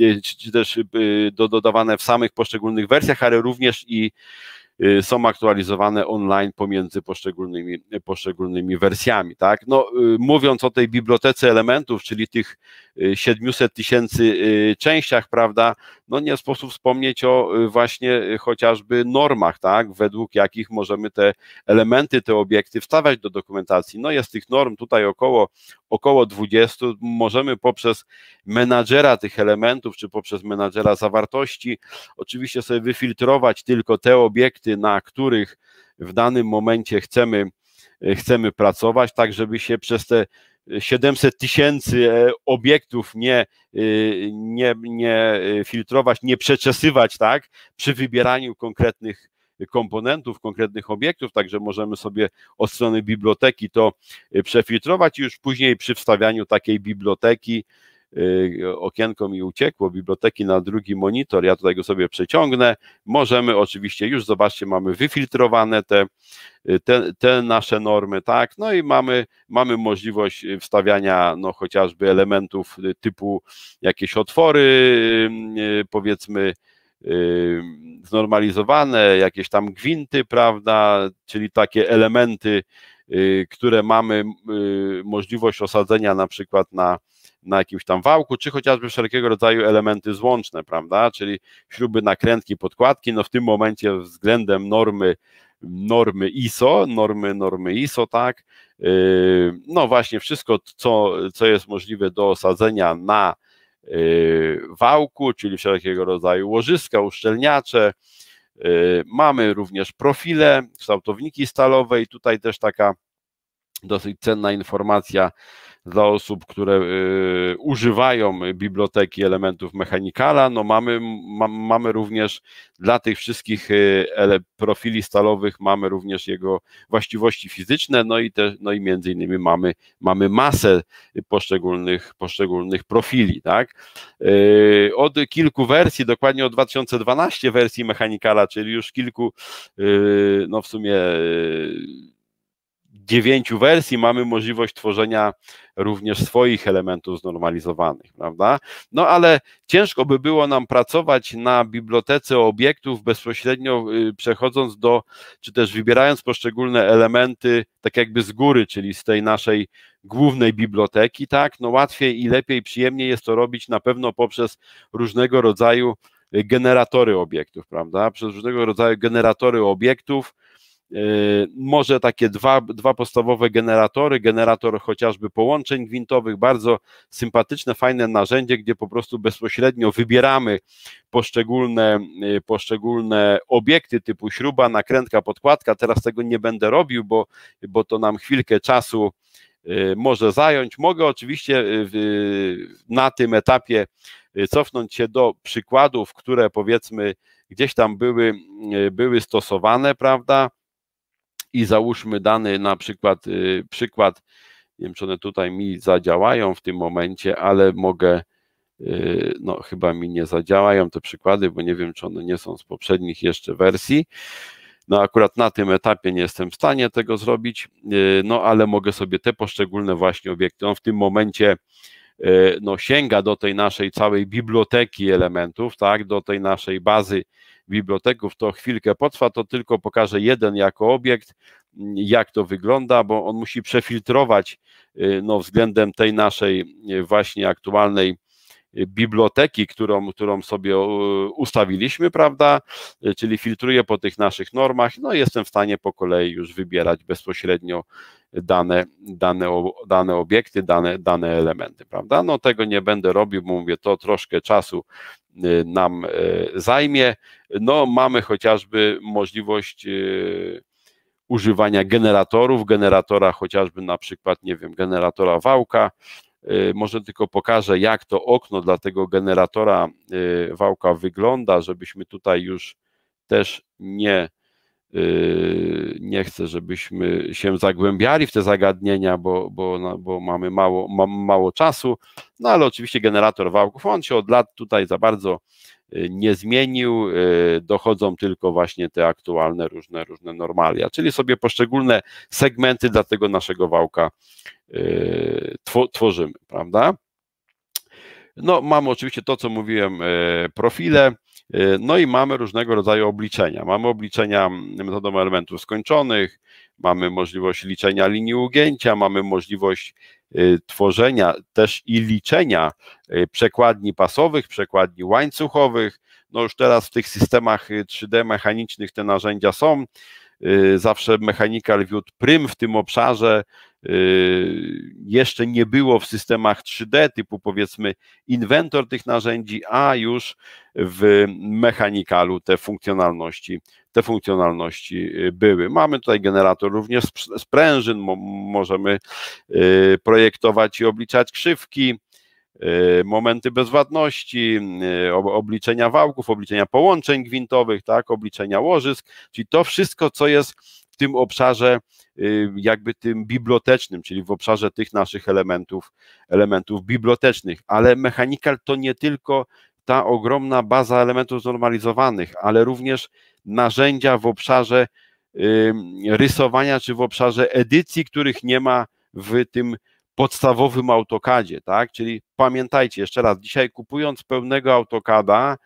y, czy też y, dodawane w samych poszczególnych wersjach, ale również i Y, są aktualizowane online pomiędzy poszczególnymi, poszczególnymi wersjami. Tak? No, y, mówiąc o tej bibliotece elementów, czyli tych 700 y, tysięcy częściach, prawda, no nie sposób wspomnieć o właśnie chociażby normach, tak? według jakich możemy te elementy, te obiekty wstawiać do dokumentacji. No jest tych norm tutaj około, około 20. Możemy poprzez menadżera tych elementów, czy poprzez menadżera zawartości, oczywiście sobie wyfiltrować tylko te obiekty, na których w danym momencie chcemy, e, chcemy pracować, tak żeby się przez te 700 e, tysięcy e, obiektów nie, nie, nie filtrować, nie przeczesywać, tak, przy wybieraniu konkretnych komponentów, konkretnych obiektów, także możemy sobie od strony biblioteki to przefiltrować i już później przy wstawianiu takiej biblioteki Y, okienko mi uciekło, biblioteki na drugi monitor, ja tutaj go sobie przeciągnę. Możemy oczywiście, już zobaczcie, mamy wyfiltrowane te, y, te, te nasze normy, tak, no i mamy, mamy możliwość wstawiania no, chociażby elementów typu jakieś otwory, y, powiedzmy, znormalizowane, jakieś tam gwinty, prawda, czyli takie elementy, które mamy możliwość osadzenia na przykład na na jakimś tam wałku, czy chociażby wszelkiego rodzaju elementy złączne, prawda, czyli śruby, nakrętki, podkładki, no w tym momencie względem normy normy ISO, normy, normy ISO, tak, yy, no właśnie wszystko, co, co jest możliwe do osadzenia na yy, wałku, czyli wszelkiego rodzaju łożyska, uszczelniacze, yy, mamy również profile, kształtowniki stalowe i tutaj też taka dosyć cenna informacja, dla osób, które y, używają biblioteki elementów mechanikala. No mamy, ma, mamy również dla tych wszystkich y, profili stalowych mamy również jego właściwości fizyczne, no i, te, no i między innymi mamy, mamy masę poszczególnych, poszczególnych profili. Tak? Y, od kilku wersji, dokładnie od 2012 wersji mechanikala, czyli już kilku, no w sumie dziewięciu wersji mamy możliwość tworzenia również swoich elementów znormalizowanych, prawda? No ale ciężko by było nam pracować na bibliotece obiektów bezpośrednio y, przechodząc do, czy też wybierając poszczególne elementy, tak jakby z góry, czyli z tej naszej głównej biblioteki, tak? No łatwiej i lepiej, przyjemniej jest to robić na pewno poprzez różnego rodzaju y, generatory obiektów, prawda? Przez różnego rodzaju generatory obiektów, E, może takie dwa, dwa podstawowe generatory, generator chociażby połączeń gwintowych, bardzo sympatyczne, fajne narzędzie, gdzie po prostu bezpośrednio wybieramy poszczególne, e, poszczególne obiekty typu śruba, nakrętka, podkładka. Teraz tego nie będę robił, bo, bo to nam chwilkę czasu e, może zająć. Mogę oczywiście na tym etapie cofnąć się do przykładów, które powiedzmy gdzieś tam były, były stosowane, prawda? i załóżmy dany na przykład, y, przykład, nie wiem czy one tutaj mi zadziałają w tym momencie, ale mogę, y, no chyba mi nie zadziałają te przykłady, bo nie wiem czy one nie są z poprzednich jeszcze wersji. No akurat na tym etapie nie jestem w stanie tego zrobić, y, no ale mogę sobie te poszczególne właśnie obiekty, on w tym momencie no, sięga do tej naszej całej biblioteki elementów, tak, do tej naszej bazy biblioteków to chwilkę potrwa, to tylko pokażę jeden jako obiekt, jak to wygląda, bo on musi przefiltrować y, no, względem tej naszej y, właśnie aktualnej biblioteki, którą, którą sobie e, ustawiliśmy, prawda? E, czyli filtruję po tych naszych normach, no i jestem w stanie po kolei już wybierać bezpośrednio dane, dane, dane obiekty, dane, dane elementy, prawda? No tego nie będę robił, bo mówię, to troszkę czasu e, nam zajmie. No mamy chociażby możliwość używania generatorów, generatora chociażby na przykład, nie wiem, generatora wałka, Y, może tylko pokażę, jak to okno dla tego generatora y, wałka wygląda, żebyśmy tutaj już też nie Yy, nie chcę, żebyśmy się zagłębiali w te zagadnienia, bo, bo, no, bo mamy mało, ma, mało czasu, no ale oczywiście generator wałków, on się od lat tutaj za bardzo yy, nie zmienił, yy, dochodzą tylko właśnie te aktualne różne, różne normalia, czyli sobie poszczególne segmenty dla tego naszego wałka tworzymy, prawda? No, mamy oczywiście to, co mówiłem, profile, Y, no i mamy różnego rodzaju obliczenia. Mamy obliczenia metodą elementów skończonych, mamy możliwość liczenia linii ugięcia, mamy możliwość y, tworzenia też i liczenia y, przekładni pasowych, przekładni łańcuchowych. No już teraz w tych systemach 3D mechanicznych te narzędzia są. Zawsze Mechanical View Prym w tym obszarze Y, jeszcze nie było w systemach 3D, typu powiedzmy inwentor tych narzędzi, a już w mechanikalu te funkcjonalności, te funkcjonalności y, były. Mamy tutaj generator również sprężyn, możemy y, projektować i obliczać krzywki, momenty bezwładności, obliczenia wałków, obliczenia połączeń gwintowych, tak, obliczenia łożysk, czyli to wszystko, co jest tym obszarze y, jakby tym bibliotecznym, czyli w obszarze tych naszych elementów, elementów bibliotecznych. Ale Mechanical to nie tylko ta ogromna baza elementów znormalizowanych, ale również narzędzia w obszarze y, rysowania czy w obszarze edycji, których nie ma w tym podstawowym autokadzie, tak? Czyli pamiętajcie jeszcze raz, dzisiaj kupując pełnego autokada,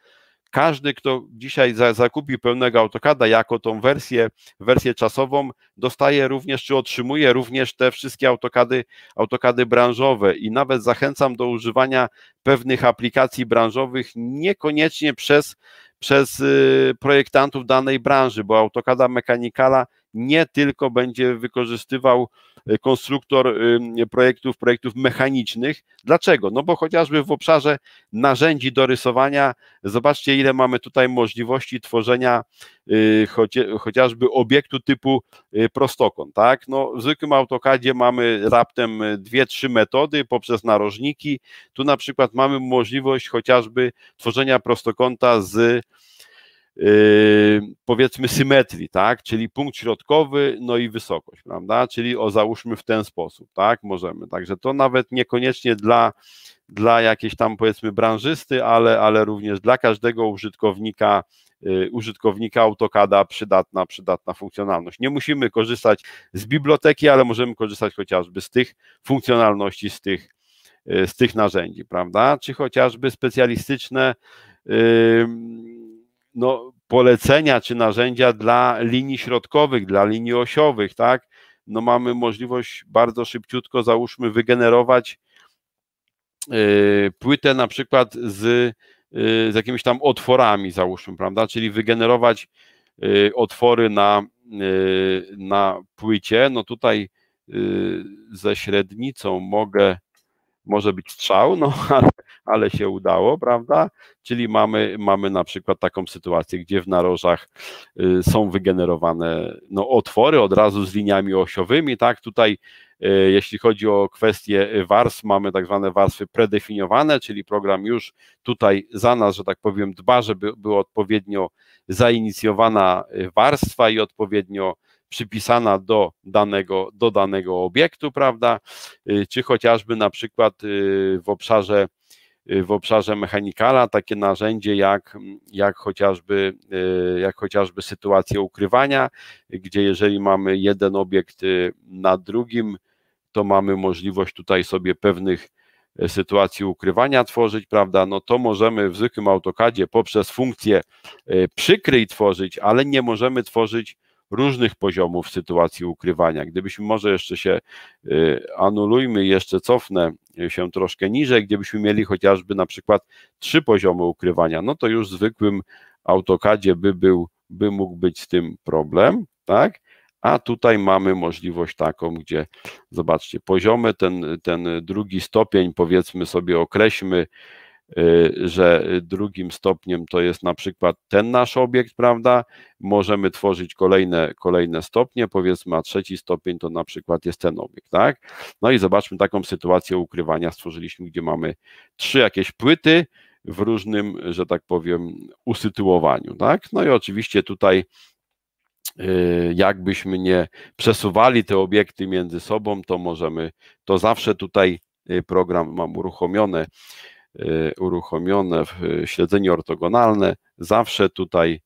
każdy, kto dzisiaj zakupi pełnego AutoCADa jako tą wersję, wersję czasową, dostaje również, czy otrzymuje również te wszystkie AutoCADy, AutoCADy branżowe i nawet zachęcam do używania pewnych aplikacji branżowych, niekoniecznie przez, przez y, projektantów danej branży, bo AutoCADa Mechanicala nie tylko będzie wykorzystywał konstruktor y, projektów, projektów mechanicznych. Dlaczego? No bo chociażby w obszarze narzędzi do rysowania, zobaczcie ile mamy tutaj możliwości tworzenia y, chociażby obiektu typu y, prostokąt, tak? No w zwykłym AutoCADzie mamy raptem dwie, trzy metody poprzez narożniki. Tu na przykład mamy możliwość chociażby tworzenia prostokąta z Y, powiedzmy symetrii, tak? Czyli punkt środkowy, no i wysokość, prawda? Czyli o załóżmy w ten sposób, tak? Możemy. Także to nawet niekoniecznie dla, dla jakiejś tam powiedzmy branżysty, ale, ale również dla każdego użytkownika y, użytkownika AutoCADa przydatna, przydatna funkcjonalność. Nie musimy korzystać z biblioteki, ale możemy korzystać chociażby z tych funkcjonalności, z tych, y, z tych narzędzi, prawda? Czy chociażby specjalistyczne yy, no, polecenia czy narzędzia dla linii środkowych, dla linii osiowych, tak? No mamy możliwość bardzo szybciutko, załóżmy, wygenerować y, płytę na przykład z, y, z jakimiś tam otworami, załóżmy, prawda? Czyli wygenerować y, otwory na, na płycie. No tutaj ze średnicą mogę, może być strzał, no [LAUGHS] ale ale się udało, prawda? Czyli mamy, mamy na przykład taką sytuację, gdzie w narożach y, są wygenerowane no, otwory od razu z liniami osiowymi, tak? Tutaj y, jeśli chodzi o kwestie warstw, mamy tak zwane warstwy predefiniowane, czyli program już tutaj za nas, że tak powiem, dba, żeby była odpowiednio zainicjowana warstwa i odpowiednio przypisana do danego, do danego obiektu, prawda? Y, czy chociażby na przykład w obszarze Y, w obszarze mechanikala takie narzędzie jak, mm, jak, chociażby, y, jak chociażby sytuacje ukrywania, gdzie jeżeli mamy jeden obiekt y, na drugim, to mamy możliwość tutaj sobie pewnych e, sytuacji ukrywania tworzyć, prawda? No to możemy w zwykłym AutoCADzie poprzez funkcję e, przykryj tworzyć, ale nie możemy tworzyć różnych poziomów sytuacji ukrywania. Gdybyśmy może jeszcze się e, anulujmy, jeszcze cofnę się troszkę niżej, gdybyśmy mieli chociażby na przykład trzy poziomy ukrywania, no to już w zwykłym autokadzie by, był, by mógł być z tym problem, tak? A tutaj mamy możliwość taką, gdzie zobaczcie, poziomy, ten, ten drugi stopień, powiedzmy sobie, określmy Y, że drugim stopniem to jest na przykład ten nasz obiekt, prawda? Możemy tworzyć kolejne, kolejne stopnie, powiedzmy, a trzeci stopień to na przykład jest ten obiekt, tak? No i zobaczmy taką sytuację ukrywania stworzyliśmy, gdzie mamy trzy jakieś płyty w różnym, że tak powiem, usytuowaniu, tak? No i oczywiście tutaj y, jakbyśmy nie przesuwali te obiekty między sobą, to możemy, to zawsze tutaj y, program mam uruchomione, Y, uruchomione y, śledzenie ortogonalne, zawsze tutaj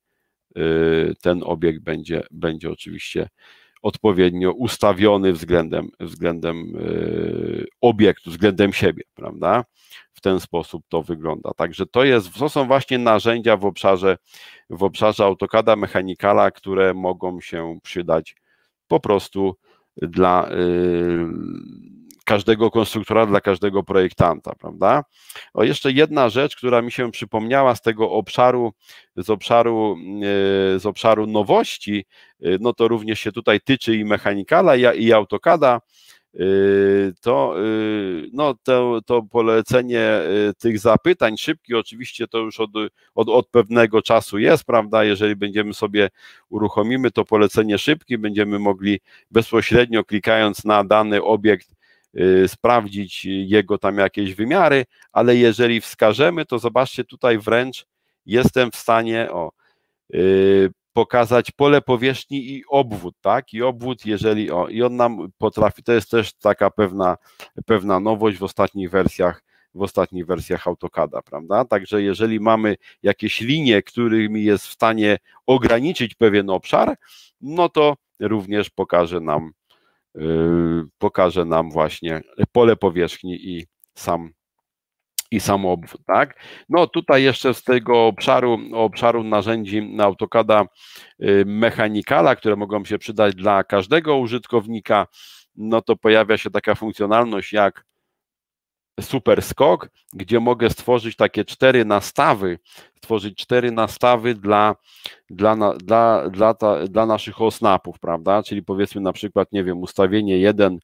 y, ten obiekt będzie, będzie oczywiście odpowiednio ustawiony względem, względem obiektu, względem siebie, prawda? W ten sposób to wygląda. Także to, jest, to są właśnie narzędzia w obszarze, w obszarze AutoCADa Mechanikala, które mogą się przydać po prostu dla, każdego konstruktora, dla każdego projektanta, prawda? O, jeszcze jedna rzecz, która mi się przypomniała z tego obszaru, z obszaru, e, z obszaru nowości, e, no to również się tutaj tyczy i mechanikala, i, i autokada e, to, no, to, to polecenie tych zapytań szybki oczywiście to już od, od, od pewnego czasu jest, prawda? Jeżeli będziemy sobie uruchomimy to polecenie szybki, będziemy mogli bezpośrednio klikając na dany obiekt Y, sprawdzić jego tam jakieś wymiary, ale jeżeli wskażemy, to zobaczcie tutaj wręcz jestem w stanie o, y, pokazać pole powierzchni i obwód, tak? I obwód, jeżeli o, i on nam potrafi, to jest też taka pewna, pewna nowość w ostatnich wersjach w ostatnich wersjach AutoCADa, prawda? Także jeżeli mamy jakieś linie, którymi jest w stanie ograniczyć pewien obszar, no to również pokaże nam Y, pokaże nam właśnie pole powierzchni i sam i sam obwód, tak? No tutaj jeszcze z tego obszaru, obszaru narzędzi na AutoCADa y, mechanikala, które mogą się przydać dla każdego użytkownika, no to pojawia się taka funkcjonalność jak super skok, gdzie mogę stworzyć takie cztery nastawy, stworzyć cztery nastawy dla, dla, dla, dla, ta, dla naszych osnapów, prawda? Czyli powiedzmy na przykład, nie wiem, ustawienie jeden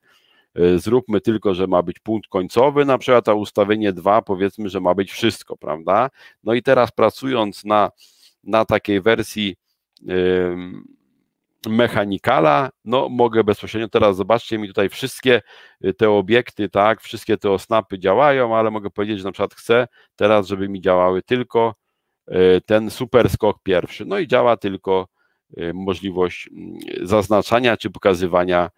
y, zróbmy tylko, że ma być punkt końcowy, na przykład, a ustawienie dwa, powiedzmy, że ma być wszystko, prawda? No i teraz pracując na, na takiej wersji. Yy, mechanikala, no mogę bezpośrednio, teraz zobaczcie mi tutaj wszystkie y, te obiekty, tak, wszystkie te osnapy działają, ale mogę powiedzieć, że na przykład chcę teraz, żeby mi działały tylko y, ten super skok pierwszy, no i działa tylko y, możliwość mm, zaznaczania czy pokazywania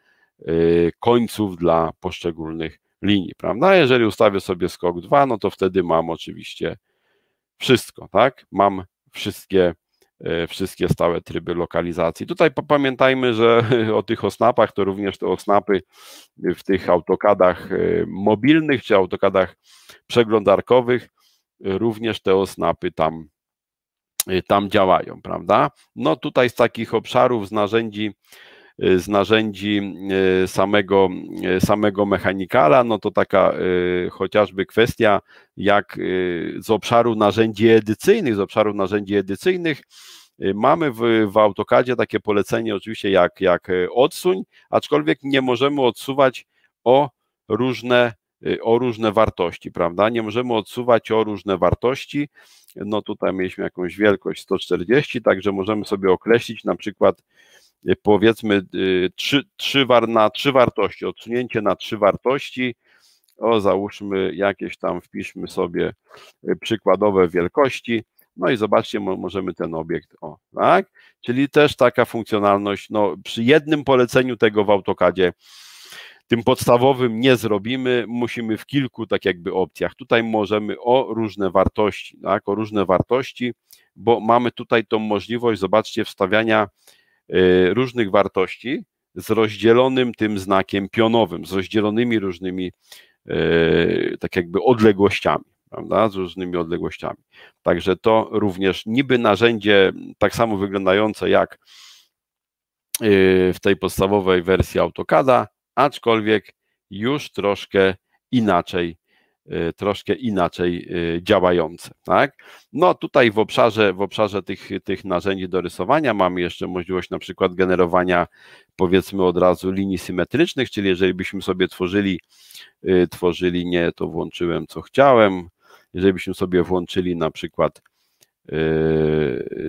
końców dla poszczególnych linii, prawda? Jeżeli ustawię sobie skok 2, no to wtedy mam oczywiście wszystko, tak? Mam wszystkie E, wszystkie stałe tryby lokalizacji. Tutaj pamiętajmy, że [LAUGHS] o tych osnapach, to również te osnapy w tych autokadach e, mobilnych czy autokadach przeglądarkowych, również te osnapy tam, e, tam działają, prawda? No tutaj z takich obszarów, z narzędzi Y, z narzędzi y, samego, y, samego mechanikala, no to taka chociażby kwestia, jak z obszaru narzędzi edycyjnych, z obszaru narzędzi edycyjnych, Mamy w, w AutoCADzie takie polecenie oczywiście jak, jak odsuń, aczkolwiek nie możemy odsuwać o różne, o różne wartości, prawda? Nie możemy odsuwać o różne wartości. No tutaj mieliśmy jakąś wielkość 140, także możemy sobie określić na przykład Y, powiedzmy y, trzy, trzy war, na trzy wartości, odsunięcie na trzy wartości. O, załóżmy jakieś tam, wpiszmy sobie y, przykładowe wielkości. No i zobaczcie, możemy ten obiekt, o, tak? Czyli też taka funkcjonalność, no przy jednym poleceniu tego w AutoCADzie, tym podstawowym nie zrobimy, musimy w kilku tak jakby opcjach. Tutaj możemy o różne wartości, tak? O różne wartości, bo mamy tutaj tą możliwość, zobaczcie, wstawiania Y, różnych wartości z rozdzielonym tym znakiem pionowym, z rozdzielonymi różnymi y, tak jakby odległościami, prawda, z różnymi odległościami. Także to również niby narzędzie tak samo wyglądające jak y, w tej podstawowej wersji AutoCADa, aczkolwiek już troszkę inaczej Y, troszkę inaczej y, działające. Tak? No tutaj w obszarze, w obszarze tych, tych narzędzi do rysowania mamy jeszcze możliwość na przykład generowania powiedzmy od razu linii symetrycznych, czyli jeżeli byśmy sobie tworzyli, y, tworzyli nie, to włączyłem co chciałem, jeżeli byśmy sobie włączyli na przykład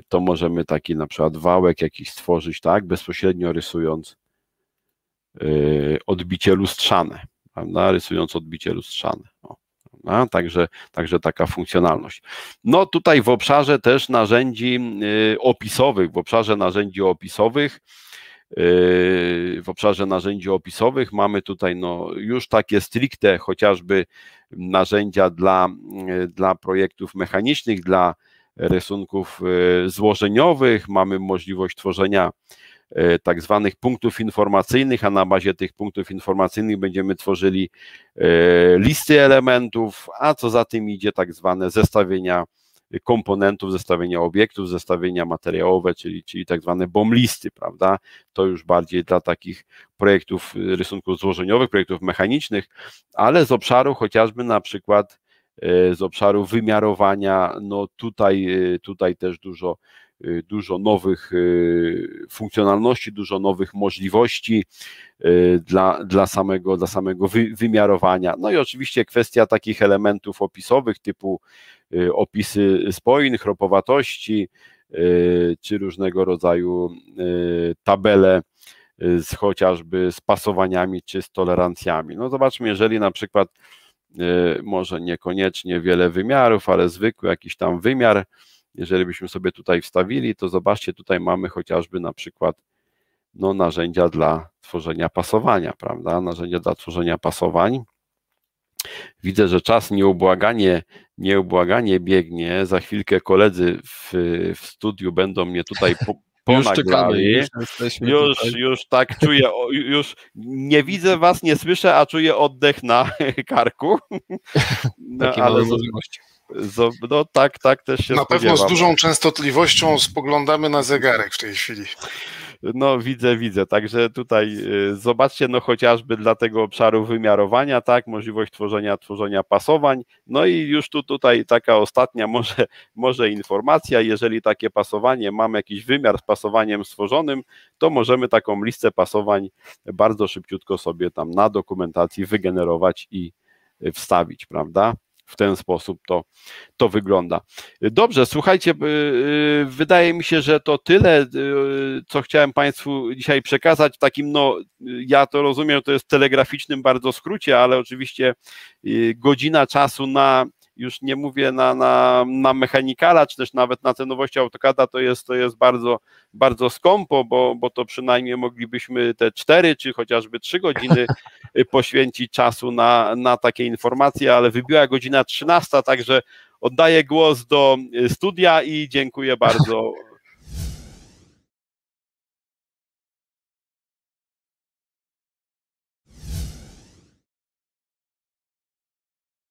to możemy taki na przykład wałek jakiś stworzyć, tak, bezpośrednio rysując odbicie lustrzane, prawda, rysując odbicie lustrzane. O a? Także, także taka funkcjonalność. No tutaj w obszarze też narzędzi y, opisowych, w obszarze narzędzi opisowych, y, w obszarze narzędzi opisowych mamy tutaj no, już takie stricte chociażby narzędzia dla, y, dla projektów mechanicznych, dla rysunków złożeniowych, mamy możliwość tworzenia E, tak zwanych punktów informacyjnych, a na bazie tych punktów informacyjnych będziemy tworzyli e, listy elementów, a co za tym idzie, tak zwane zestawienia komponentów, zestawienia obiektów, zestawienia materiałowe, czyli, czyli tak zwane BOM listy, prawda? To już bardziej dla takich projektów e, rysunków złożeniowych, projektów mechanicznych, ale z obszaru chociażby na przykład z obszaru wymiarowania, no tutaj, tutaj też dużo Y, dużo nowych y, funkcjonalności, dużo nowych możliwości y, dla, dla samego, dla samego wymiarowania. No i oczywiście kwestia takich elementów opisowych typu opisy spoin, chropowatości, czy różnego rodzaju tabele z chociażby spasowaniami czy z tolerancjami. No zobaczmy, jeżeli na przykład może niekoniecznie wiele wymiarów, ale zwykły jakiś tam wymiar, jeżeli byśmy sobie tutaj wstawili, to zobaczcie, tutaj mamy chociażby na przykład no, narzędzia dla tworzenia pasowania, prawda? Narzędzia dla tworzenia pasowań. Widzę, że czas nieubłaganie, nieubłaganie biegnie. Za chwilkę koledzy w, w studiu będą mnie tutaj po, [LAUGHS] Już, już, już, już, tak czuję, już nie widzę was, nie słyszę, a czuję oddech na [LAUGHS] karku. No, [LAUGHS] ale, no tak, tak też się Na pewno z dużą częstotliwością spoglądamy na zegarek w tej chwili. No widzę, widzę. Także tutaj y, zobaczcie, no chociażby dla tego obszaru wymiarowania, tak, możliwość tworzenia, tworzenia pasowań. No i już tu tutaj taka ostatnia może, może informacja, jeżeli takie pasowanie, mamy jakiś wymiar z pasowaniem stworzonym, to możemy taką listę pasowań bardzo szybciutko sobie tam na dokumentacji wygenerować i wstawić, prawda? w ten sposób to, to wygląda. Dobrze, słuchajcie, y, y, wydaje mi się, że to tyle, y, co chciałem Państwu dzisiaj przekazać. W takim, no, ja to rozumiem, to jest telegraficznym bardzo skrócie, ale oczywiście godzina czasu na już nie mówię na, na, na mechanikala, czy też nawet na te nowości AutoCADa, to jest, to jest bardzo, bardzo skąpo, bo, bo to przynajmniej moglibyśmy te cztery, czy chociażby trzy godziny [LAUGHS] poświęcić czasu na, na takie informacje, ale wybiła godzina 13, także oddaję głos do studia i dziękuję bardzo [LAUGHS]